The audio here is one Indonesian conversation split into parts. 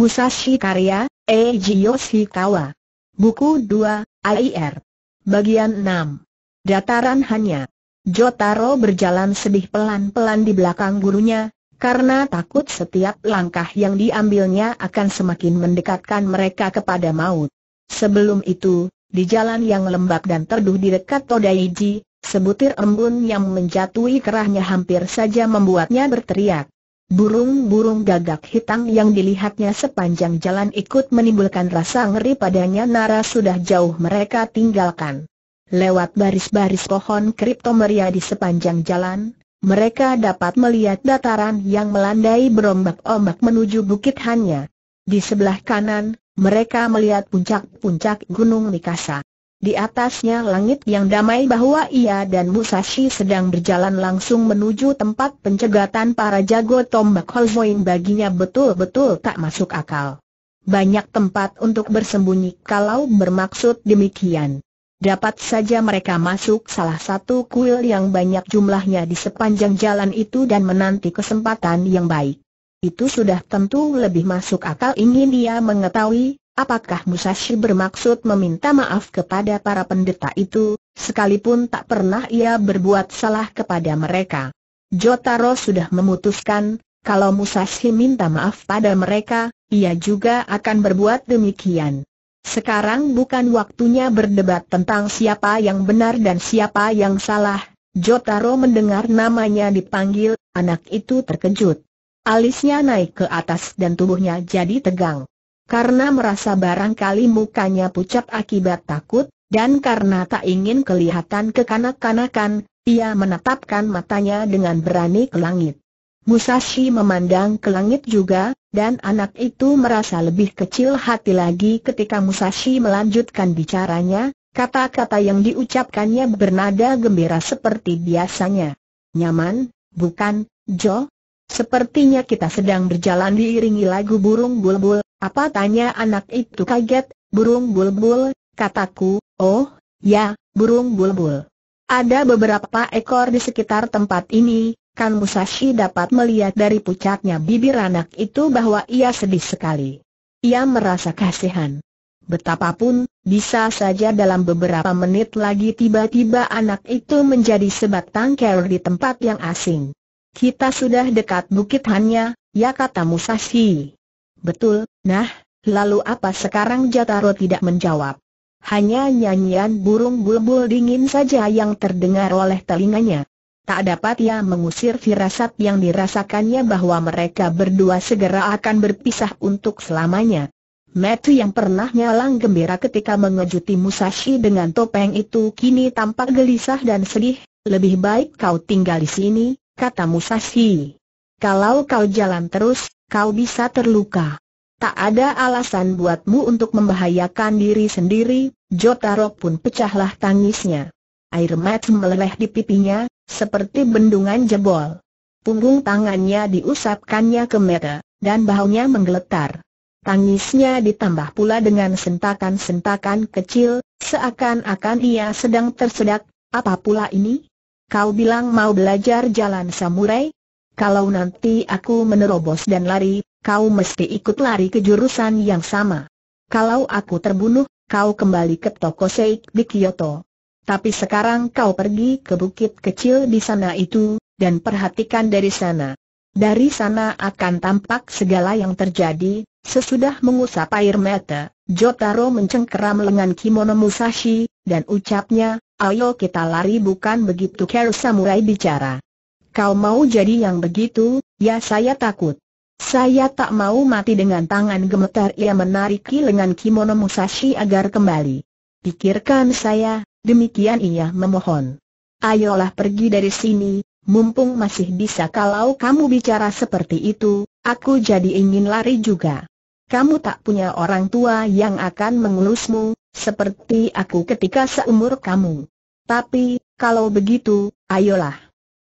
Musashi Karya, Eiji Yoshikawa. Buku 2, AIR. Bagian 6. Dataran hanya. Jotaro berjalan sedih pelan-pelan di belakang gurunya, karena takut setiap langkah yang diambilnya akan semakin mendekatkan mereka kepada maut. Sebelum itu, di jalan yang lembab dan terduh di dekat Todaiji, sebutir embun yang menjatuhi kerahnya hampir saja membuatnya berteriak. Burung-burung gagak hitam yang dilihatnya sepanjang jalan ikut menimbulkan rasa ngeri padanya Nara sudah jauh mereka tinggalkan. Lewat baris-baris pohon kriptomeria di sepanjang jalan, mereka dapat melihat dataran yang melandai berombak-ombak menuju bukit hanya. Di sebelah kanan, mereka melihat puncak-puncak Gunung Mikasa. Di atasnya langit yang damai bahwa ia dan Musashi sedang berjalan langsung menuju tempat pencegatan para jago tombak Holzoin baginya betul-betul tak masuk akal. Banyak tempat untuk bersembunyi kalau bermaksud demikian. Dapat saja mereka masuk salah satu kuil yang banyak jumlahnya di sepanjang jalan itu dan menanti kesempatan yang baik. Itu sudah tentu lebih masuk akal ingin dia mengetahui apakah Musashi bermaksud meminta maaf kepada para pendeta itu, sekalipun tak pernah ia berbuat salah kepada mereka. Jotaro sudah memutuskan, kalau Musashi minta maaf pada mereka, ia juga akan berbuat demikian. Sekarang bukan waktunya berdebat tentang siapa yang benar dan siapa yang salah. Jotaro mendengar namanya dipanggil, anak itu terkejut. Alisnya naik ke atas dan tubuhnya jadi tegang karena merasa barangkali mukanya pucat akibat takut, dan karena tak ingin kelihatan kekanak-kanakan, ia menetapkan matanya dengan berani ke langit. Musashi memandang ke langit juga, dan anak itu merasa lebih kecil hati lagi ketika Musashi melanjutkan bicaranya, kata-kata yang diucapkannya bernada gembira seperti biasanya. Nyaman, bukan, Jo? Sepertinya kita sedang berjalan diiringi lagu burung bulbul, apa tanya anak itu kaget, burung bulbul, kataku, oh, ya, burung bulbul. Ada beberapa ekor di sekitar tempat ini, kan Musashi dapat melihat dari pucatnya bibir anak itu bahwa ia sedih sekali. Ia merasa kasihan. Betapapun, bisa saja dalam beberapa menit lagi tiba-tiba anak itu menjadi sebatang kerur di tempat yang asing. Kita sudah dekat bukit hanya, ya kata Musashi. Betul, nah, lalu apa sekarang Jataro tidak menjawab. Hanya nyanyian burung bulbul dingin saja yang terdengar oleh telinganya. Tak dapat ia mengusir firasat yang dirasakannya bahwa mereka berdua segera akan berpisah untuk selamanya. Matthew yang pernah nyalang gembira ketika mengejuti Musashi dengan topeng itu kini tampak gelisah dan sedih. Lebih baik kau tinggal di sini, kata Musashi. Kalau kau jalan terus, kau bisa terluka. Tak ada alasan buatmu untuk membahayakan diri sendiri, Jotaro pun pecahlah tangisnya. Air mata meleleh di pipinya, seperti bendungan jebol. Punggung tangannya diusapkannya ke mata, dan bahunya menggeletar. Tangisnya ditambah pula dengan sentakan-sentakan kecil, seakan-akan ia sedang tersedak, apa pula ini? Kau bilang mau belajar jalan samurai, kalau nanti aku menerobos dan lari, kau mesti ikut lari ke jurusan yang sama. Kalau aku terbunuh, kau kembali ke toko Seik di Kyoto. Tapi sekarang kau pergi ke bukit kecil di sana itu, dan perhatikan dari sana. Dari sana akan tampak segala yang terjadi, sesudah mengusap air mata, Jotaro mencengkeram lengan kimono Musashi, dan ucapnya, ayo kita lari bukan begitu Kero Samurai bicara. Kau mau jadi yang begitu, ya saya takut. Saya tak mau mati dengan tangan gemetar ia menariki lengan kimono Musashi agar kembali. Pikirkan saya, demikian ia memohon. Ayolah pergi dari sini, mumpung masih bisa kalau kamu bicara seperti itu, aku jadi ingin lari juga. Kamu tak punya orang tua yang akan mengurusmu, seperti aku ketika seumur kamu. Tapi, kalau begitu, ayolah.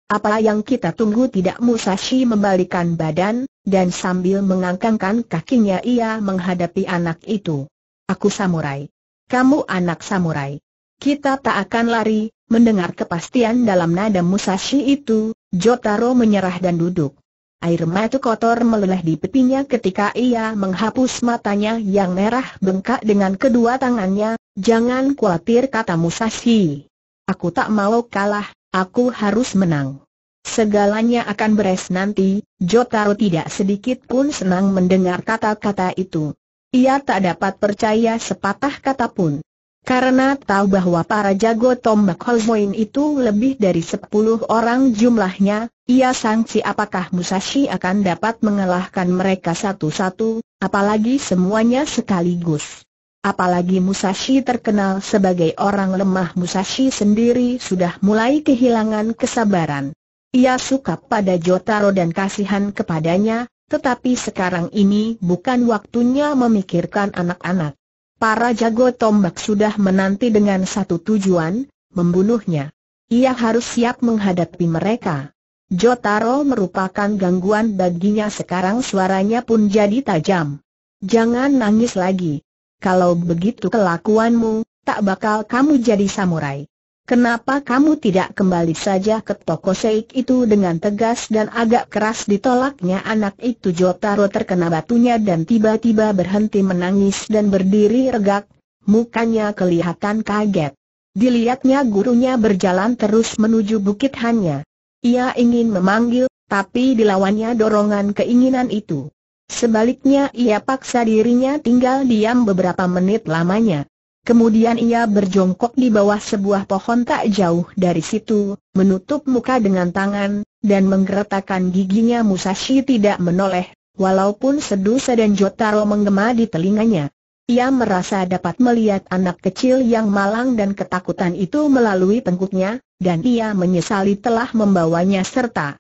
Apa yang kita tunggu tidak Musashi membalikan badan, dan sambil mengangkangkan kakinya ia menghadapi anak itu. Aku samurai. Kamu anak samurai. Kita tak akan lari, mendengar kepastian dalam nada Musashi itu, Jotaro menyerah dan duduk. Air mata kotor meleleh di pipinya ketika ia menghapus matanya yang merah bengkak dengan kedua tangannya, jangan khawatir kata Musashi. Aku tak mau kalah, Aku harus menang. Segalanya akan beres nanti, Jotaro tidak sedikit pun senang mendengar kata-kata itu. Ia tak dapat percaya sepatah kata pun. Karena tahu bahwa para jago tombak Holmoin itu lebih dari sepuluh orang jumlahnya, ia sangsi apakah Musashi akan dapat mengalahkan mereka satu-satu, apalagi semuanya sekaligus. Apalagi Musashi terkenal sebagai orang lemah Musashi sendiri sudah mulai kehilangan kesabaran. Ia suka pada Jotaro dan kasihan kepadanya, tetapi sekarang ini bukan waktunya memikirkan anak-anak. Para jago tombak sudah menanti dengan satu tujuan, membunuhnya. Ia harus siap menghadapi mereka. Jotaro merupakan gangguan baginya sekarang suaranya pun jadi tajam. Jangan nangis lagi, kalau begitu kelakuanmu, tak bakal kamu jadi samurai. Kenapa kamu tidak kembali saja ke toko seik itu dengan tegas dan agak keras ditolaknya anak itu Jotaro terkena batunya dan tiba-tiba berhenti menangis dan berdiri regak, mukanya kelihatan kaget. Dilihatnya gurunya berjalan terus menuju bukit hanya. Ia ingin memanggil, tapi dilawannya dorongan keinginan itu. Sebaliknya ia paksa dirinya tinggal diam beberapa menit lamanya. Kemudian ia berjongkok di bawah sebuah pohon tak jauh dari situ, menutup muka dengan tangan, dan menggeretakkan giginya Musashi tidak menoleh, walaupun sedusa dan Jotaro menggema di telinganya. Ia merasa dapat melihat anak kecil yang malang dan ketakutan itu melalui tengkuknya, dan ia menyesali telah membawanya serta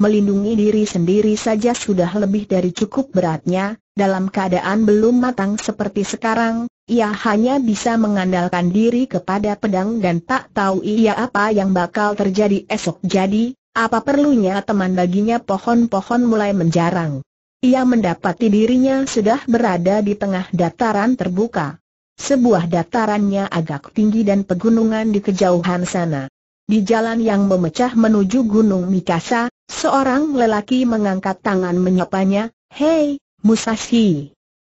melindungi diri sendiri saja sudah lebih dari cukup beratnya, dalam keadaan belum matang seperti sekarang, ia hanya bisa mengandalkan diri kepada pedang dan tak tahu ia apa yang bakal terjadi esok jadi, apa perlunya teman baginya pohon-pohon mulai menjarang. Ia mendapati dirinya sudah berada di tengah dataran terbuka. Sebuah datarannya agak tinggi dan pegunungan di kejauhan sana. Di jalan yang memecah menuju Gunung Mikasa, seorang lelaki mengangkat tangan menyapanya, Hei, Musashi!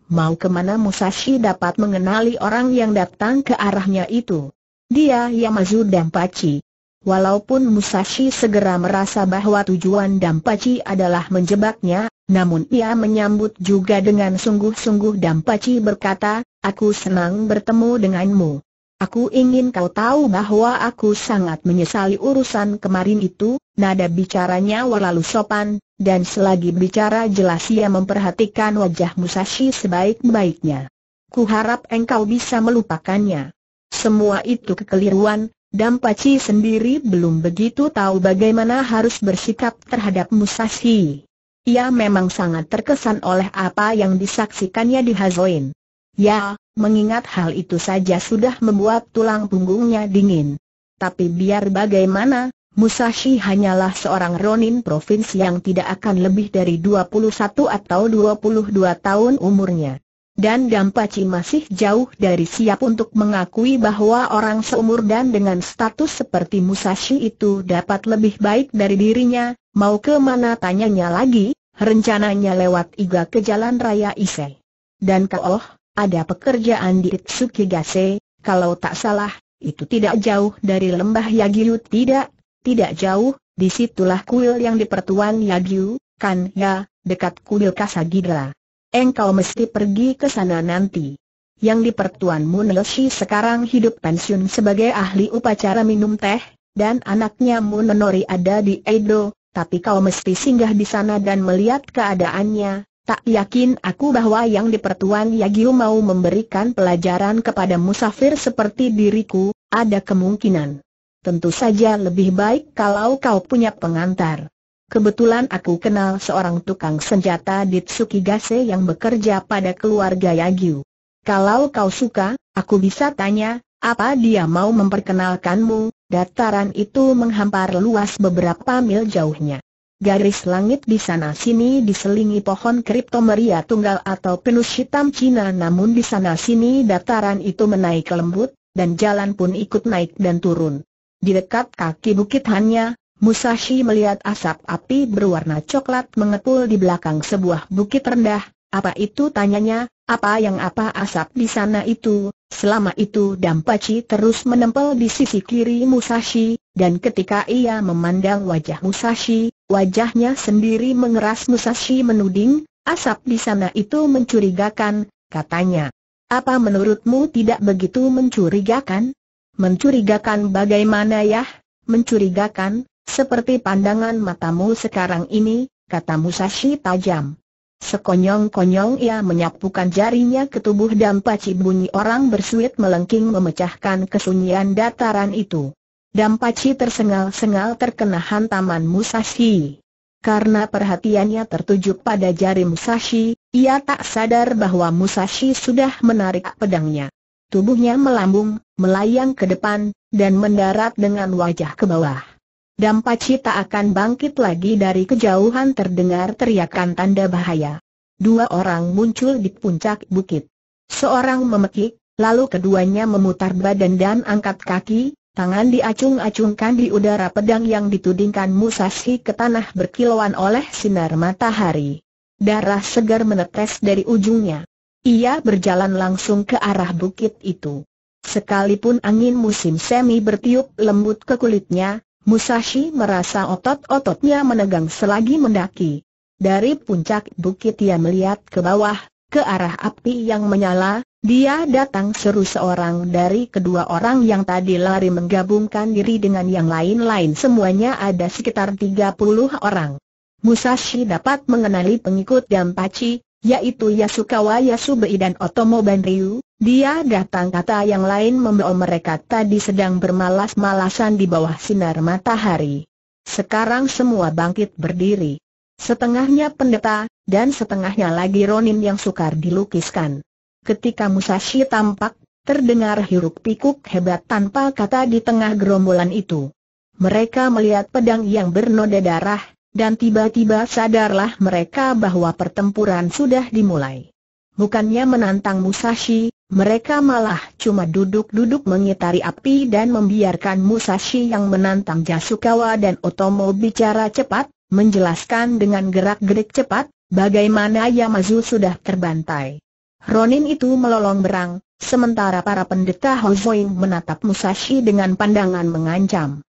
Mau kemana Musashi dapat mengenali orang yang datang ke arahnya itu? Dia Yamazu Dampachi. Walaupun Musashi segera merasa bahwa tujuan Dampachi adalah menjebaknya, namun ia menyambut juga dengan sungguh-sungguh Dampachi berkata, Aku senang bertemu denganmu. Aku ingin kau tahu bahwa aku sangat menyesali urusan kemarin itu, nada bicaranya walau sopan, dan selagi bicara jelas ia memperhatikan wajah Musashi sebaik-baiknya. Kuharap engkau bisa melupakannya. Semua itu kekeliruan, Dampachi sendiri belum begitu tahu bagaimana harus bersikap terhadap Musashi. Ia memang sangat terkesan oleh apa yang disaksikannya di Hazoin. Ya, mengingat hal itu saja sudah membuat tulang punggungnya dingin. Tapi biar bagaimana, Musashi hanyalah seorang Ronin provinsi yang tidak akan lebih dari 21 atau 22 tahun umurnya. Dan Dampachi masih jauh dari siap untuk mengakui bahwa orang seumur dan dengan status seperti Musashi itu dapat lebih baik dari dirinya, mau ke mana tanyanya lagi, rencananya lewat Iga ke jalan raya Ise. Dan Kaoh, ada pekerjaan di Tsukigase, kalau tak salah, itu tidak jauh dari lembah Yagyu tidak, tidak jauh, disitulah kuil yang dipertuan pertuan Yagyu, kan ya, dekat kuil Kasagidra. Engkau mesti pergi ke sana nanti. Yang di pertuan sekarang hidup pensiun sebagai ahli upacara minum teh, dan anaknya Munenori ada di Edo, tapi kau mesti singgah di sana dan melihat keadaannya, Tak yakin aku bahwa yang dipertuan pertuan Yagyu mau memberikan pelajaran kepada musafir seperti diriku, ada kemungkinan. Tentu saja lebih baik kalau kau punya pengantar. Kebetulan aku kenal seorang tukang senjata di Tsukigase yang bekerja pada keluarga Yagyu. Kalau kau suka, aku bisa tanya, apa dia mau memperkenalkanmu, dataran itu menghampar luas beberapa mil jauhnya. Garis langit di sana-sini diselingi pohon kriptomeria tunggal atau pinus hitam Cina namun di sana-sini dataran itu menaik lembut, dan jalan pun ikut naik dan turun. Di dekat kaki bukit hanya, Musashi melihat asap api berwarna coklat mengepul di belakang sebuah bukit rendah, apa itu tanyanya, apa yang apa asap di sana itu, selama itu Dampachi terus menempel di sisi kiri Musashi, dan ketika ia memandang wajah Musashi, Wajahnya sendiri mengeras Musashi menuding, asap di sana itu mencurigakan, katanya. Apa menurutmu tidak begitu mencurigakan? Mencurigakan bagaimana ya? Mencurigakan, seperti pandangan matamu sekarang ini, kata Musashi tajam. Sekonyong-konyong ia menyapukan jarinya ke tubuh dan paci bunyi orang bersuit melengking memecahkan kesunyian dataran itu. Dampachi tersengal-sengal terkena hantaman Musashi. Karena perhatiannya tertuju pada jari Musashi, ia tak sadar bahwa Musashi sudah menarik pedangnya. Tubuhnya melambung, melayang ke depan, dan mendarat dengan wajah ke bawah. Dampachi tak akan bangkit lagi dari kejauhan terdengar teriakan tanda bahaya. Dua orang muncul di puncak bukit. Seorang memekik, lalu keduanya memutar badan dan angkat kaki, Tangan diacung-acungkan di udara pedang yang ditudingkan Musashi ke tanah berkilauan oleh sinar matahari. Darah segar menetes dari ujungnya. Ia berjalan langsung ke arah bukit itu. Sekalipun angin musim semi bertiup lembut ke kulitnya, Musashi merasa otot-ototnya menegang selagi mendaki. Dari puncak bukit ia melihat ke bawah, ke arah api yang menyala, dia datang seru seorang dari kedua orang yang tadi lari menggabungkan diri dengan yang lain-lain semuanya ada sekitar 30 orang. Musashi dapat mengenali pengikut Dampachi, yaitu Yasukawa Yasubei dan Otomo Banryu, dia datang kata yang lain membawa mereka tadi sedang bermalas-malasan di bawah sinar matahari. Sekarang semua bangkit berdiri. Setengahnya pendeta, dan setengahnya lagi Ronin yang sukar dilukiskan ketika Musashi tampak, terdengar hiruk pikuk hebat tanpa kata di tengah gerombolan itu. Mereka melihat pedang yang bernoda darah, dan tiba-tiba sadarlah mereka bahwa pertempuran sudah dimulai. Bukannya menantang Musashi, mereka malah cuma duduk-duduk mengitari api dan membiarkan Musashi yang menantang Yasukawa dan Otomo bicara cepat, menjelaskan dengan gerak-gerik cepat, bagaimana Yamazu sudah terbantai. Ronin itu melolong berang, sementara para pendeta Hozoing menatap Musashi dengan pandangan mengancam.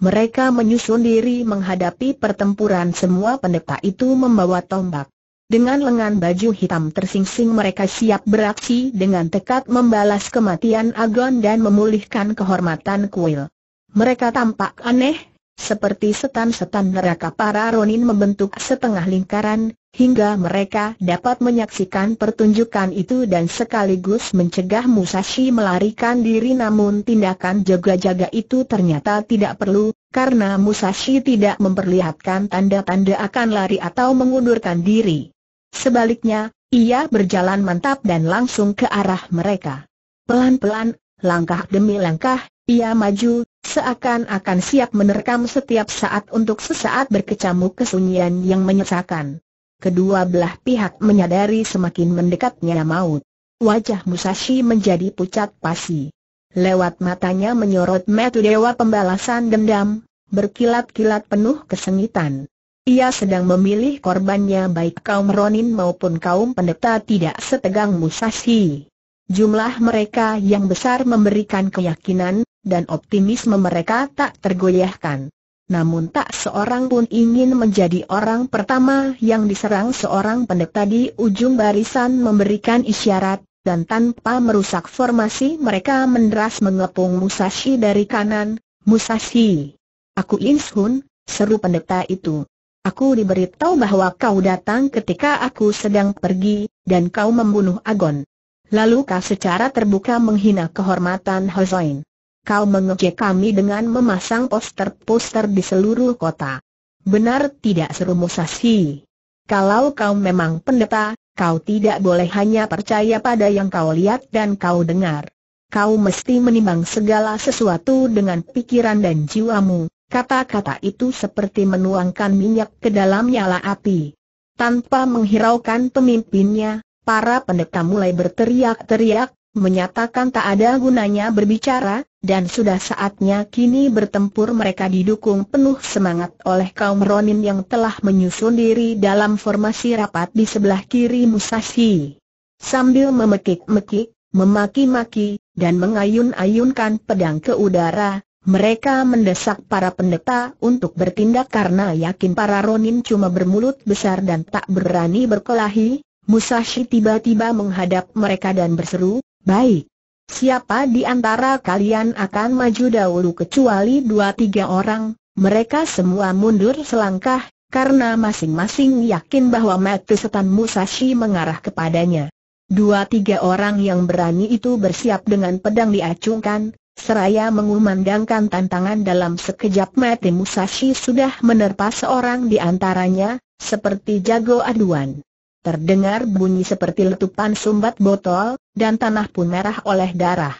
Mereka menyusun diri menghadapi pertempuran semua pendeta itu membawa tombak. Dengan lengan baju hitam tersingsing mereka siap beraksi dengan tekad membalas kematian Agon dan memulihkan kehormatan kuil. Mereka tampak aneh, seperti setan-setan neraka para Ronin membentuk setengah lingkaran, hingga mereka dapat menyaksikan pertunjukan itu dan sekaligus mencegah Musashi melarikan diri namun tindakan jaga-jaga itu ternyata tidak perlu, karena Musashi tidak memperlihatkan tanda-tanda akan lari atau mengundurkan diri. Sebaliknya, ia berjalan mantap dan langsung ke arah mereka. Pelan-pelan, langkah demi langkah, ia maju, Seakan-akan siap menerkam setiap saat untuk sesaat berkecamuk kesunyian yang menyesakan. Kedua belah pihak menyadari semakin mendekatnya maut. Wajah Musashi menjadi pucat pasi. Lewat matanya menyorot metu dewa pembalasan dendam, berkilat-kilat penuh kesengitan. Ia sedang memilih korbannya baik kaum Ronin maupun kaum pendeta tidak setegang Musashi. Jumlah mereka yang besar memberikan keyakinan dan optimisme mereka tak tergoyahkan. Namun tak seorang pun ingin menjadi orang pertama yang diserang seorang pendeta di ujung barisan memberikan isyarat, dan tanpa merusak formasi mereka menderas mengepung Musashi dari kanan. Musashi! Aku Inshun, seru pendeta itu. Aku diberitahu bahwa kau datang ketika aku sedang pergi, dan kau membunuh Agon. Lalu kau secara terbuka menghina kehormatan Hozoin kau mengejek kami dengan memasang poster-poster di seluruh kota. Benar tidak seru Musashi? Kalau kau memang pendeta, kau tidak boleh hanya percaya pada yang kau lihat dan kau dengar. Kau mesti menimbang segala sesuatu dengan pikiran dan jiwamu. Kata-kata itu seperti menuangkan minyak ke dalam nyala api. Tanpa menghiraukan pemimpinnya, para pendeta mulai berteriak-teriak, menyatakan tak ada gunanya berbicara, dan sudah saatnya kini bertempur mereka didukung penuh semangat oleh kaum Ronin yang telah menyusun diri dalam formasi rapat di sebelah kiri Musashi. Sambil memekik-mekik, memaki-maki, dan mengayun-ayunkan pedang ke udara, mereka mendesak para pendeta untuk bertindak karena yakin para Ronin cuma bermulut besar dan tak berani berkelahi, Musashi tiba-tiba menghadap mereka dan berseru, Baik, Siapa di antara kalian akan maju dahulu kecuali dua tiga orang, mereka semua mundur selangkah, karena masing-masing yakin bahwa mata setan Musashi mengarah kepadanya. Dua tiga orang yang berani itu bersiap dengan pedang diacungkan, seraya mengumandangkan tantangan dalam sekejap mata Musashi sudah menerpa seorang di antaranya, seperti jago aduan terdengar bunyi seperti letupan sumbat botol, dan tanah pun merah oleh darah.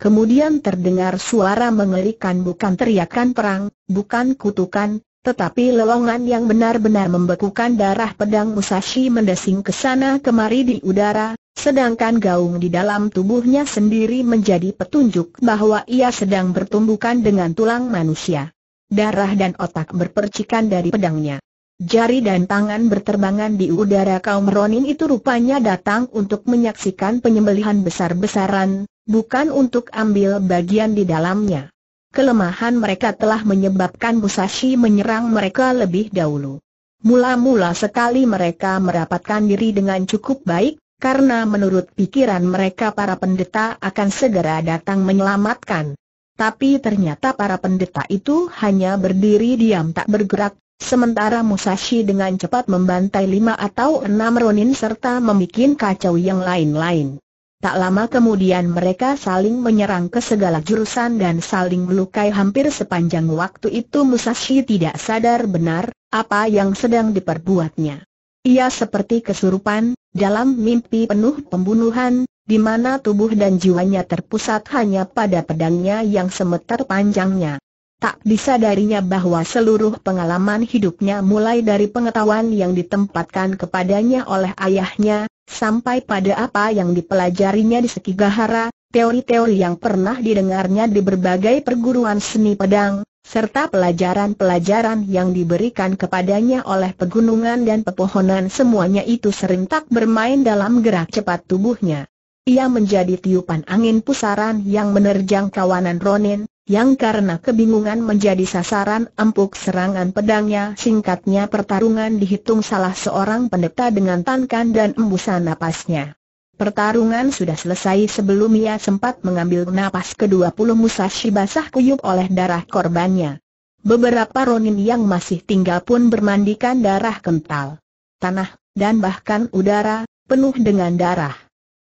Kemudian terdengar suara mengerikan bukan teriakan perang, bukan kutukan, tetapi lelongan yang benar-benar membekukan darah pedang Musashi mendesing ke sana kemari di udara, sedangkan gaung di dalam tubuhnya sendiri menjadi petunjuk bahwa ia sedang bertumbukan dengan tulang manusia. Darah dan otak berpercikan dari pedangnya. Jari dan tangan berterbangan di udara kaum Ronin itu rupanya datang untuk menyaksikan penyembelihan besar-besaran, bukan untuk ambil bagian di dalamnya. Kelemahan mereka telah menyebabkan Musashi menyerang mereka lebih dahulu. Mula-mula sekali mereka merapatkan diri dengan cukup baik, karena menurut pikiran mereka para pendeta akan segera datang menyelamatkan. Tapi ternyata para pendeta itu hanya berdiri diam tak bergerak, Sementara Musashi dengan cepat membantai lima atau enam Ronin serta membuat kacau yang lain-lain. Tak lama kemudian mereka saling menyerang ke segala jurusan dan saling melukai hampir sepanjang waktu itu Musashi tidak sadar benar apa yang sedang diperbuatnya. Ia seperti kesurupan, dalam mimpi penuh pembunuhan, di mana tubuh dan jiwanya terpusat hanya pada pedangnya yang semeter panjangnya tak bisa darinya bahwa seluruh pengalaman hidupnya mulai dari pengetahuan yang ditempatkan kepadanya oleh ayahnya, sampai pada apa yang dipelajarinya di Sekigahara, teori-teori yang pernah didengarnya di berbagai perguruan seni pedang, serta pelajaran-pelajaran yang diberikan kepadanya oleh pegunungan dan pepohonan semuanya itu serentak bermain dalam gerak cepat tubuhnya. Ia menjadi tiupan angin pusaran yang menerjang kawanan Ronin, yang karena kebingungan menjadi sasaran empuk serangan pedangnya singkatnya pertarungan dihitung salah seorang pendeta dengan tankan dan embusan napasnya. Pertarungan sudah selesai sebelum ia sempat mengambil napas Kedua puluh Musashi basah kuyup oleh darah korbannya. Beberapa Ronin yang masih tinggal pun bermandikan darah kental. Tanah, dan bahkan udara, penuh dengan darah.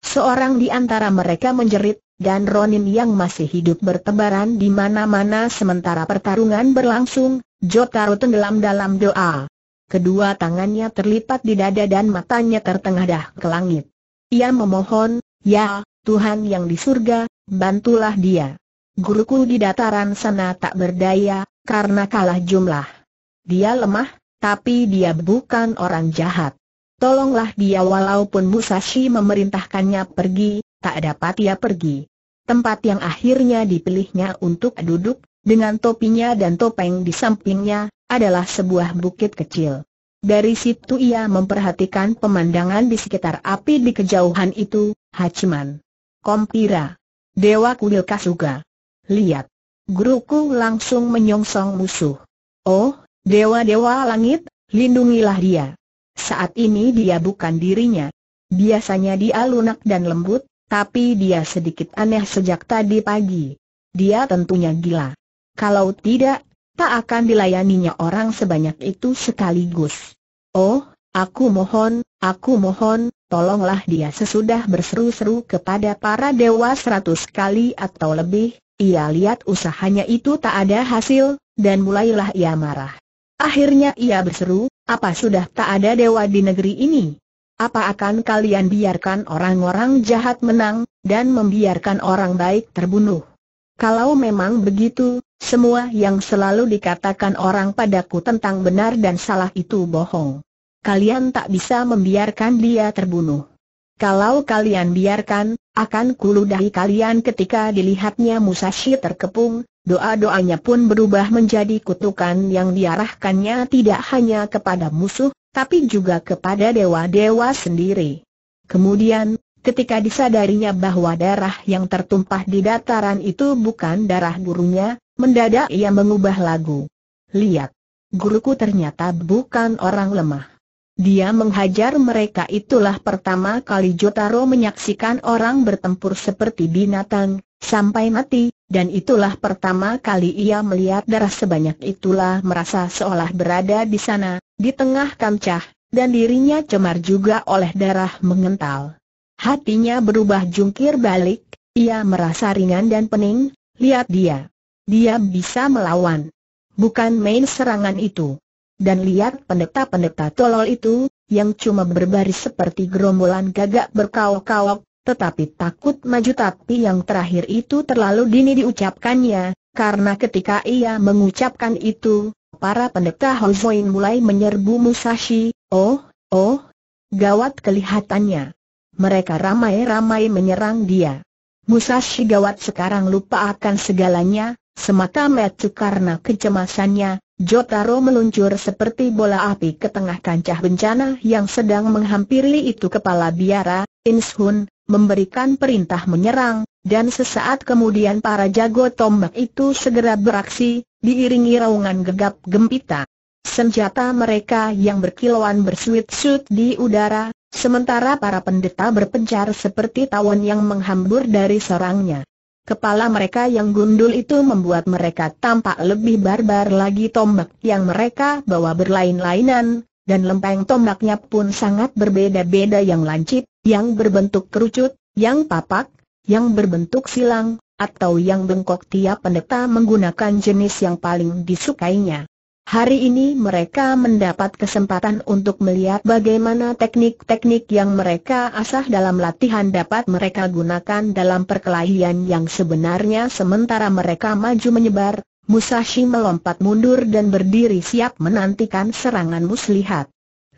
Seorang di antara mereka menjerit, dan Ronin yang masih hidup bertebaran di mana-mana sementara pertarungan berlangsung, Jotaro tenggelam dalam doa. Kedua tangannya terlipat di dada dan matanya tertengadah ke langit. Ia memohon, ya, Tuhan yang di surga, bantulah dia. Guruku di dataran sana tak berdaya, karena kalah jumlah. Dia lemah, tapi dia bukan orang jahat. Tolonglah dia walaupun Musashi memerintahkannya pergi, tak dapat ia pergi. Tempat yang akhirnya dipilihnya untuk duduk, dengan topinya dan topeng di sampingnya, adalah sebuah bukit kecil. Dari situ ia memperhatikan pemandangan di sekitar api di kejauhan itu, Hachiman. Kompira. Dewa Kuil Kasuga. Lihat. Guruku langsung menyongsong musuh. Oh, dewa-dewa langit, lindungilah dia. Saat ini dia bukan dirinya. Biasanya dia lunak dan lembut, tapi dia sedikit aneh sejak tadi pagi. Dia tentunya gila. Kalau tidak, tak akan dilayaninya orang sebanyak itu sekaligus. Oh, aku mohon, aku mohon, tolonglah dia sesudah berseru-seru kepada para dewa seratus kali atau lebih, ia lihat usahanya itu tak ada hasil, dan mulailah ia marah. Akhirnya ia berseru, apa sudah tak ada dewa di negeri ini? Apa akan kalian biarkan orang-orang jahat menang, dan membiarkan orang baik terbunuh? Kalau memang begitu, semua yang selalu dikatakan orang padaku tentang benar dan salah itu bohong. Kalian tak bisa membiarkan dia terbunuh. Kalau kalian biarkan, akan kuludahi kalian ketika dilihatnya Musashi terkepung, doa-doanya pun berubah menjadi kutukan yang diarahkannya tidak hanya kepada musuh, tapi juga kepada dewa-dewa sendiri. Kemudian, ketika disadarinya bahwa darah yang tertumpah di dataran itu bukan darah gurunya, mendadak ia mengubah lagu. Lihat, guruku ternyata bukan orang lemah. Dia menghajar mereka itulah pertama kali Jotaro menyaksikan orang bertempur seperti binatang, sampai mati, dan itulah pertama kali ia melihat darah sebanyak itulah merasa seolah berada di sana, di tengah kancah, dan dirinya cemar juga oleh darah mengental. Hatinya berubah jungkir balik, ia merasa ringan dan pening, lihat dia. Dia bisa melawan. Bukan main serangan itu. Dan lihat pendeta-pendeta tolol itu, yang cuma berbaris seperti gerombolan gagak berkaok-kaok, tetapi takut maju tapi yang terakhir itu terlalu dini diucapkannya, karena ketika ia mengucapkan itu, para pendeta Hozoin mulai menyerbu Musashi, oh, oh, gawat kelihatannya. Mereka ramai-ramai menyerang dia. Musashi gawat sekarang lupa akan segalanya, semata metu karena kecemasannya, Jotaro meluncur seperti bola api ke tengah kancah bencana yang sedang menghampiri itu kepala biara, Inshun, memberikan perintah menyerang, dan sesaat kemudian para jago tombak itu segera beraksi, diiringi raungan gegap gempita. Senjata mereka yang berkilauan bersuit-suit di udara, sementara para pendeta berpencar seperti tawon yang menghambur dari serangnya. Kepala mereka yang gundul itu membuat mereka tampak lebih barbar lagi tombak yang mereka bawa berlain-lainan, dan lempeng tombaknya pun sangat berbeda-beda yang lancip, yang berbentuk kerucut, yang papak, yang berbentuk silang, atau yang bengkok tiap pendeta menggunakan jenis yang paling disukainya. Hari ini mereka mendapat kesempatan untuk melihat bagaimana teknik-teknik yang mereka asah dalam latihan dapat mereka gunakan dalam perkelahian yang sebenarnya sementara mereka maju menyebar, Musashi melompat mundur dan berdiri siap menantikan serangan muslihat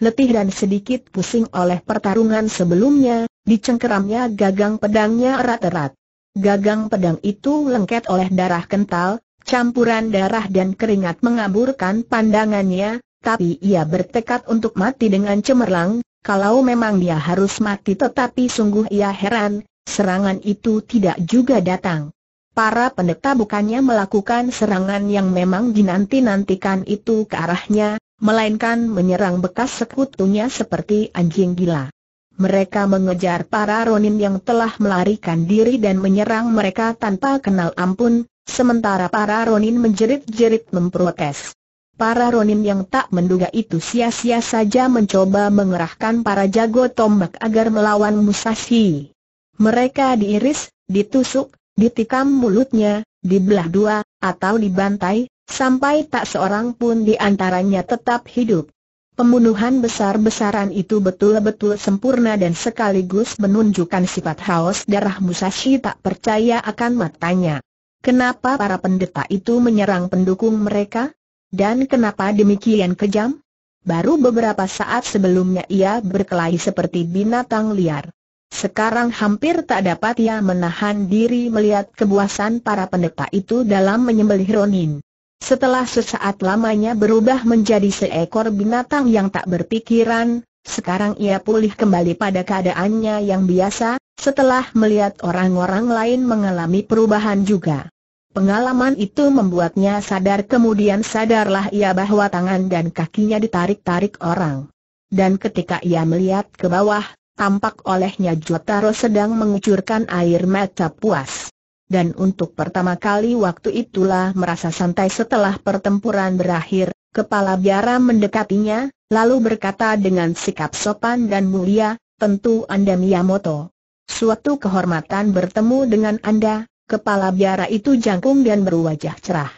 letih dan sedikit pusing oleh pertarungan sebelumnya, dicengkeramnya gagang pedangnya erat-erat. Gagang pedang itu lengket oleh darah kental, campuran darah dan keringat mengaburkan pandangannya, tapi ia bertekad untuk mati dengan cemerlang, kalau memang dia harus mati tetapi sungguh ia heran, serangan itu tidak juga datang. Para pendeta bukannya melakukan serangan yang memang dinanti-nantikan itu ke arahnya, melainkan menyerang bekas sekutunya seperti anjing gila. Mereka mengejar para Ronin yang telah melarikan diri dan menyerang mereka tanpa kenal ampun, sementara para Ronin menjerit-jerit memprotes. Para Ronin yang tak menduga itu sia-sia saja mencoba mengerahkan para jago tombak agar melawan Musashi. Mereka diiris, ditusuk, ditikam mulutnya, dibelah dua, atau dibantai, Sampai tak seorang pun di antaranya tetap hidup. Pembunuhan besar-besaran itu betul-betul sempurna dan sekaligus menunjukkan sifat haus darah Musashi tak percaya akan matanya. Kenapa para pendeta itu menyerang pendukung mereka? Dan kenapa demikian kejam? Baru beberapa saat sebelumnya ia berkelahi seperti binatang liar. Sekarang hampir tak dapat ia menahan diri melihat kebuasan para pendeta itu dalam menyembelih Ronin. Setelah sesaat lamanya berubah menjadi seekor binatang yang tak berpikiran, sekarang ia pulih kembali pada keadaannya yang biasa, setelah melihat orang-orang lain mengalami perubahan juga. Pengalaman itu membuatnya sadar kemudian sadarlah ia bahwa tangan dan kakinya ditarik-tarik orang. Dan ketika ia melihat ke bawah, tampak olehnya Jotaro sedang mengucurkan air mata puas dan untuk pertama kali waktu itulah merasa santai setelah pertempuran berakhir, kepala biara mendekatinya, lalu berkata dengan sikap sopan dan mulia, tentu Anda Miyamoto. Suatu kehormatan bertemu dengan Anda, kepala biara itu jangkung dan berwajah cerah.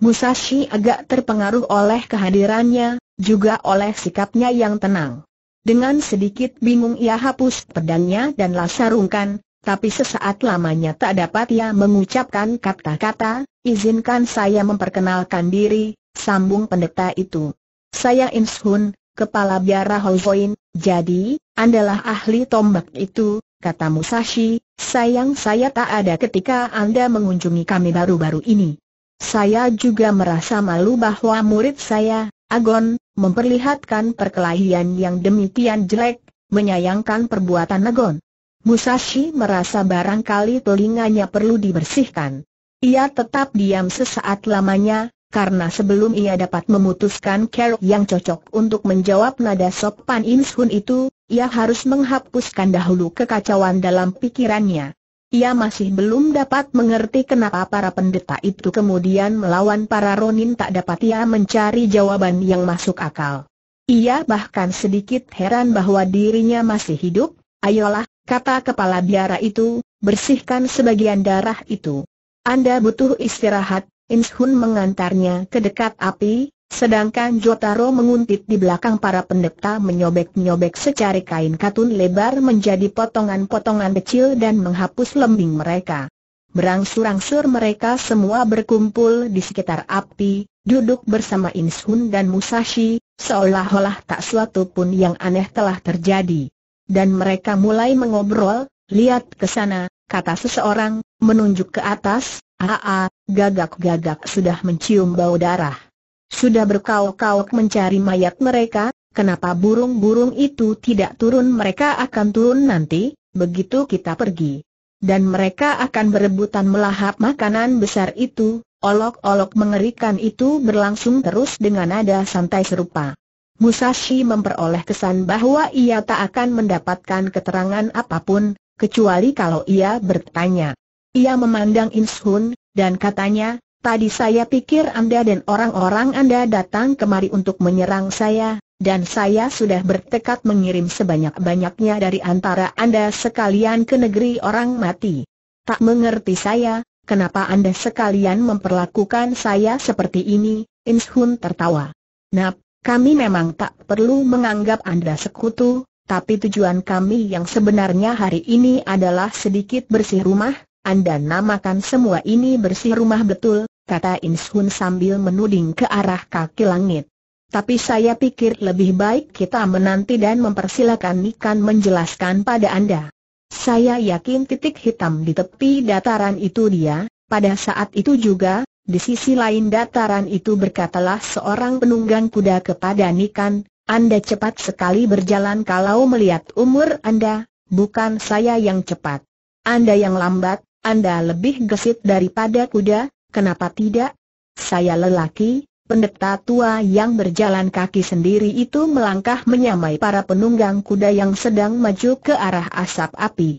Musashi agak terpengaruh oleh kehadirannya, juga oleh sikapnya yang tenang. Dengan sedikit bingung ia hapus pedangnya dan lasarungkan, tapi sesaat lamanya tak dapat ia mengucapkan kata-kata, izinkan saya memperkenalkan diri, sambung pendeta itu. Saya Inshun, kepala biara Holvoin, jadi, andalah ahli tombak itu, kata Musashi, sayang saya tak ada ketika Anda mengunjungi kami baru-baru ini. Saya juga merasa malu bahwa murid saya, Agon, memperlihatkan perkelahian yang demikian jelek, menyayangkan perbuatan Agon. Musashi merasa barangkali telinganya perlu dibersihkan. Ia tetap diam sesaat lamanya, karena sebelum ia dapat memutuskan kerok yang cocok untuk menjawab nada sopan Insun itu, ia harus menghapuskan dahulu kekacauan dalam pikirannya. Ia masih belum dapat mengerti kenapa para pendeta itu kemudian melawan para Ronin tak dapat ia mencari jawaban yang masuk akal. Ia bahkan sedikit heran bahwa dirinya masih hidup, ayolah, Kata kepala biara itu, bersihkan sebagian darah itu. Anda butuh istirahat, Inshun mengantarnya ke dekat api, sedangkan Jotaro menguntit di belakang para pendeta menyobek-nyobek secari kain katun lebar menjadi potongan-potongan kecil dan menghapus lembing mereka. Berangsur-angsur mereka semua berkumpul di sekitar api, duduk bersama Inshun dan Musashi, seolah-olah tak suatu pun yang aneh telah terjadi dan mereka mulai mengobrol, lihat ke sana, kata seseorang, menunjuk ke atas, aa, gagak-gagak sudah mencium bau darah. Sudah berkauk-kauk mencari mayat mereka, kenapa burung-burung itu tidak turun mereka akan turun nanti, begitu kita pergi. Dan mereka akan berebutan melahap makanan besar itu, olok-olok mengerikan itu berlangsung terus dengan nada santai serupa. Musashi memperoleh kesan bahwa ia tak akan mendapatkan keterangan apapun, kecuali kalau ia bertanya. Ia memandang Inshun, dan katanya, tadi saya pikir Anda dan orang-orang Anda datang kemari untuk menyerang saya, dan saya sudah bertekad mengirim sebanyak-banyaknya dari antara Anda sekalian ke negeri orang mati. Tak mengerti saya, kenapa Anda sekalian memperlakukan saya seperti ini, Inshun tertawa. Nap, kami memang tak perlu menganggap Anda sekutu, tapi tujuan kami yang sebenarnya hari ini adalah sedikit bersih rumah, Anda namakan semua ini bersih rumah betul, kata Insun sambil menuding ke arah kaki langit. Tapi saya pikir lebih baik kita menanti dan mempersilakan Nikan menjelaskan pada Anda. Saya yakin titik hitam di tepi dataran itu dia, pada saat itu juga, di sisi lain dataran itu berkatalah seorang penunggang kuda kepada Nikan, Anda cepat sekali berjalan kalau melihat umur Anda, bukan saya yang cepat. Anda yang lambat, Anda lebih gesit daripada kuda, kenapa tidak? Saya lelaki, pendeta tua yang berjalan kaki sendiri itu melangkah menyamai para penunggang kuda yang sedang maju ke arah asap api.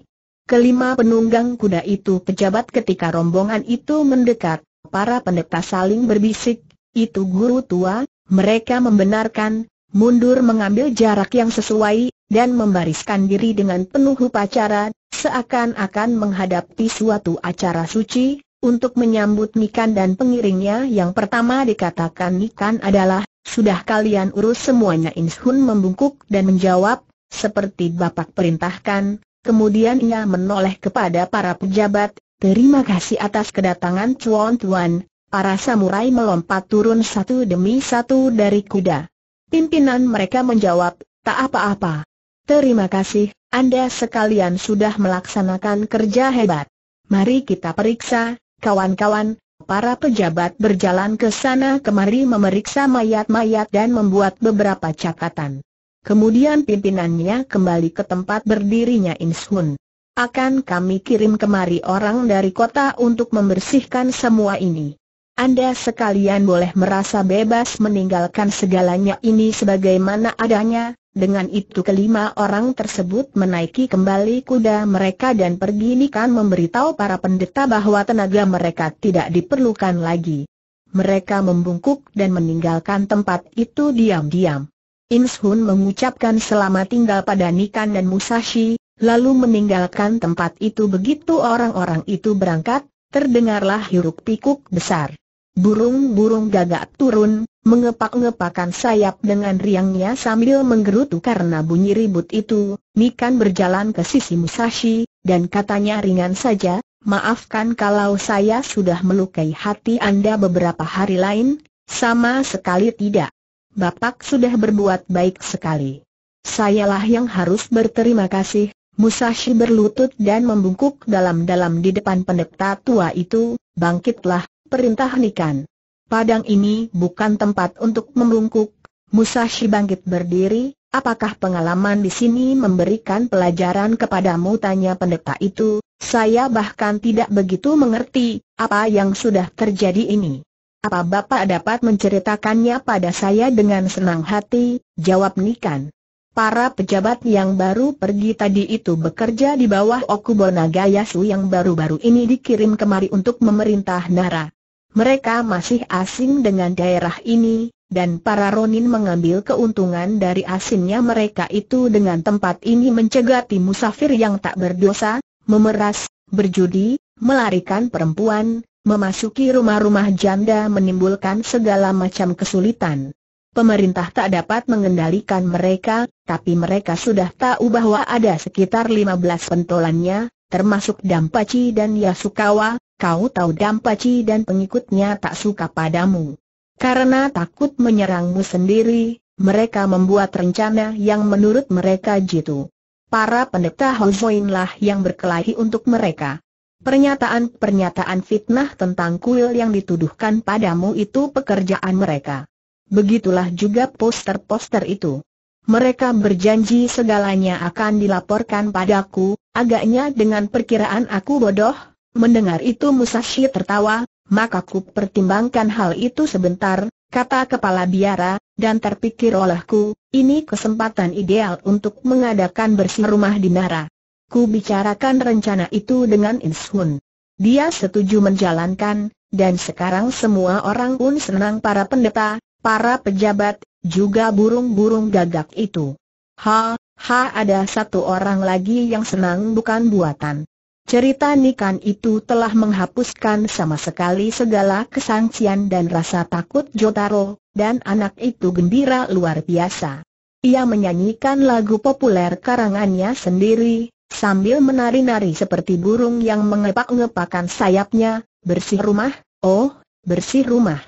Kelima penunggang kuda itu pejabat ketika rombongan itu mendekat, Para pendeta saling berbisik, itu guru tua, mereka membenarkan, mundur mengambil jarak yang sesuai, dan membariskan diri dengan penuh upacara, seakan-akan menghadapi suatu acara suci, untuk menyambut Nikan dan pengiringnya yang pertama dikatakan Nikan adalah, sudah kalian urus semuanya Inshun membungkuk dan menjawab, seperti Bapak perintahkan, kemudian ia menoleh kepada para pejabat, Terima kasih atas kedatangan Chuan Tuan, para samurai melompat turun satu demi satu dari kuda. Pimpinan mereka menjawab, tak apa-apa. Terima kasih, Anda sekalian sudah melaksanakan kerja hebat. Mari kita periksa, kawan-kawan, para pejabat berjalan ke sana kemari memeriksa mayat-mayat dan membuat beberapa catatan. Kemudian pimpinannya kembali ke tempat berdirinya Inshun. Akan kami kirim kemari orang dari kota untuk membersihkan semua ini. Anda sekalian boleh merasa bebas meninggalkan segalanya ini sebagaimana adanya, dengan itu kelima orang tersebut menaiki kembali kuda mereka dan pergi nikan memberitahu para pendeta bahwa tenaga mereka tidak diperlukan lagi. Mereka membungkuk dan meninggalkan tempat itu diam-diam. Inshun mengucapkan selamat tinggal pada Nikan dan Musashi, lalu meninggalkan tempat itu begitu orang-orang itu berangkat, terdengarlah hiruk pikuk besar. Burung-burung gagak turun, mengepak-ngepakan sayap dengan riangnya sambil menggerutu karena bunyi ribut itu, Mikan berjalan ke sisi Musashi, dan katanya ringan saja, maafkan kalau saya sudah melukai hati Anda beberapa hari lain, sama sekali tidak. Bapak sudah berbuat baik sekali. Sayalah yang harus berterima kasih, Musashi berlutut dan membungkuk dalam-dalam di depan pendeta tua itu, bangkitlah, perintah Nikan. Padang ini bukan tempat untuk membungkuk. Musashi bangkit berdiri, apakah pengalaman di sini memberikan pelajaran kepadamu tanya pendeta itu, saya bahkan tidak begitu mengerti, apa yang sudah terjadi ini. Apa Bapak dapat menceritakannya pada saya dengan senang hati, jawab Nikan. Para pejabat yang baru pergi tadi itu bekerja di bawah Okubonagayasu yang baru-baru ini dikirim kemari untuk memerintah Nara. Mereka masih asing dengan daerah ini, dan para Ronin mengambil keuntungan dari asingnya mereka itu dengan tempat ini mencegati musafir yang tak berdosa, memeras, berjudi, melarikan perempuan, memasuki rumah-rumah janda menimbulkan segala macam kesulitan pemerintah tak dapat mengendalikan mereka, tapi mereka sudah tahu bahwa ada sekitar 15 pentolannya, termasuk Dampaci dan Yasukawa, kau tahu Dampaci dan pengikutnya tak suka padamu. Karena takut menyerangmu sendiri, mereka membuat rencana yang menurut mereka jitu. Para pendeta Hozoin yang berkelahi untuk mereka. Pernyataan-pernyataan fitnah tentang kuil yang dituduhkan padamu itu pekerjaan mereka begitulah juga poster-poster itu. Mereka berjanji segalanya akan dilaporkan padaku, agaknya dengan perkiraan aku bodoh, mendengar itu Musashi tertawa, maka ku pertimbangkan hal itu sebentar, kata kepala biara, dan terpikir olehku, ini kesempatan ideal untuk mengadakan bersih rumah di Nara. Ku bicarakan rencana itu dengan Insun. Dia setuju menjalankan, dan sekarang semua orang pun senang para pendeta, para pejabat, juga burung-burung gagak itu. Ha, ha ada satu orang lagi yang senang bukan buatan. Cerita Nikan itu telah menghapuskan sama sekali segala kesangsian dan rasa takut Jotaro, dan anak itu gembira luar biasa. Ia menyanyikan lagu populer karangannya sendiri, sambil menari-nari seperti burung yang mengepak-ngepakan sayapnya, bersih rumah, oh, bersih rumah.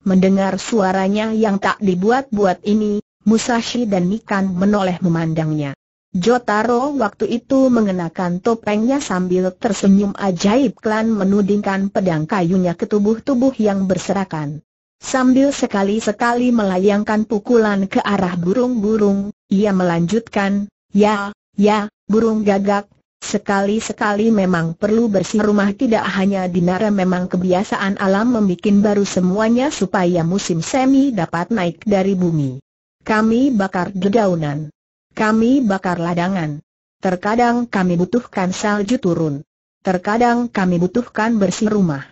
Mendengar suaranya yang tak dibuat-buat ini, Musashi dan Nikan menoleh memandangnya. Jotaro waktu itu mengenakan topengnya sambil tersenyum ajaib klan menudingkan pedang kayunya ke tubuh-tubuh yang berserakan. Sambil sekali-sekali melayangkan pukulan ke arah burung-burung, ia melanjutkan, Ya, ya, burung gagak, Sekali-sekali memang perlu bersih rumah tidak hanya di dinara memang kebiasaan alam membuat baru semuanya supaya musim semi dapat naik dari bumi. Kami bakar dedaunan. Kami bakar ladangan. Terkadang kami butuhkan salju turun. Terkadang kami butuhkan bersih rumah.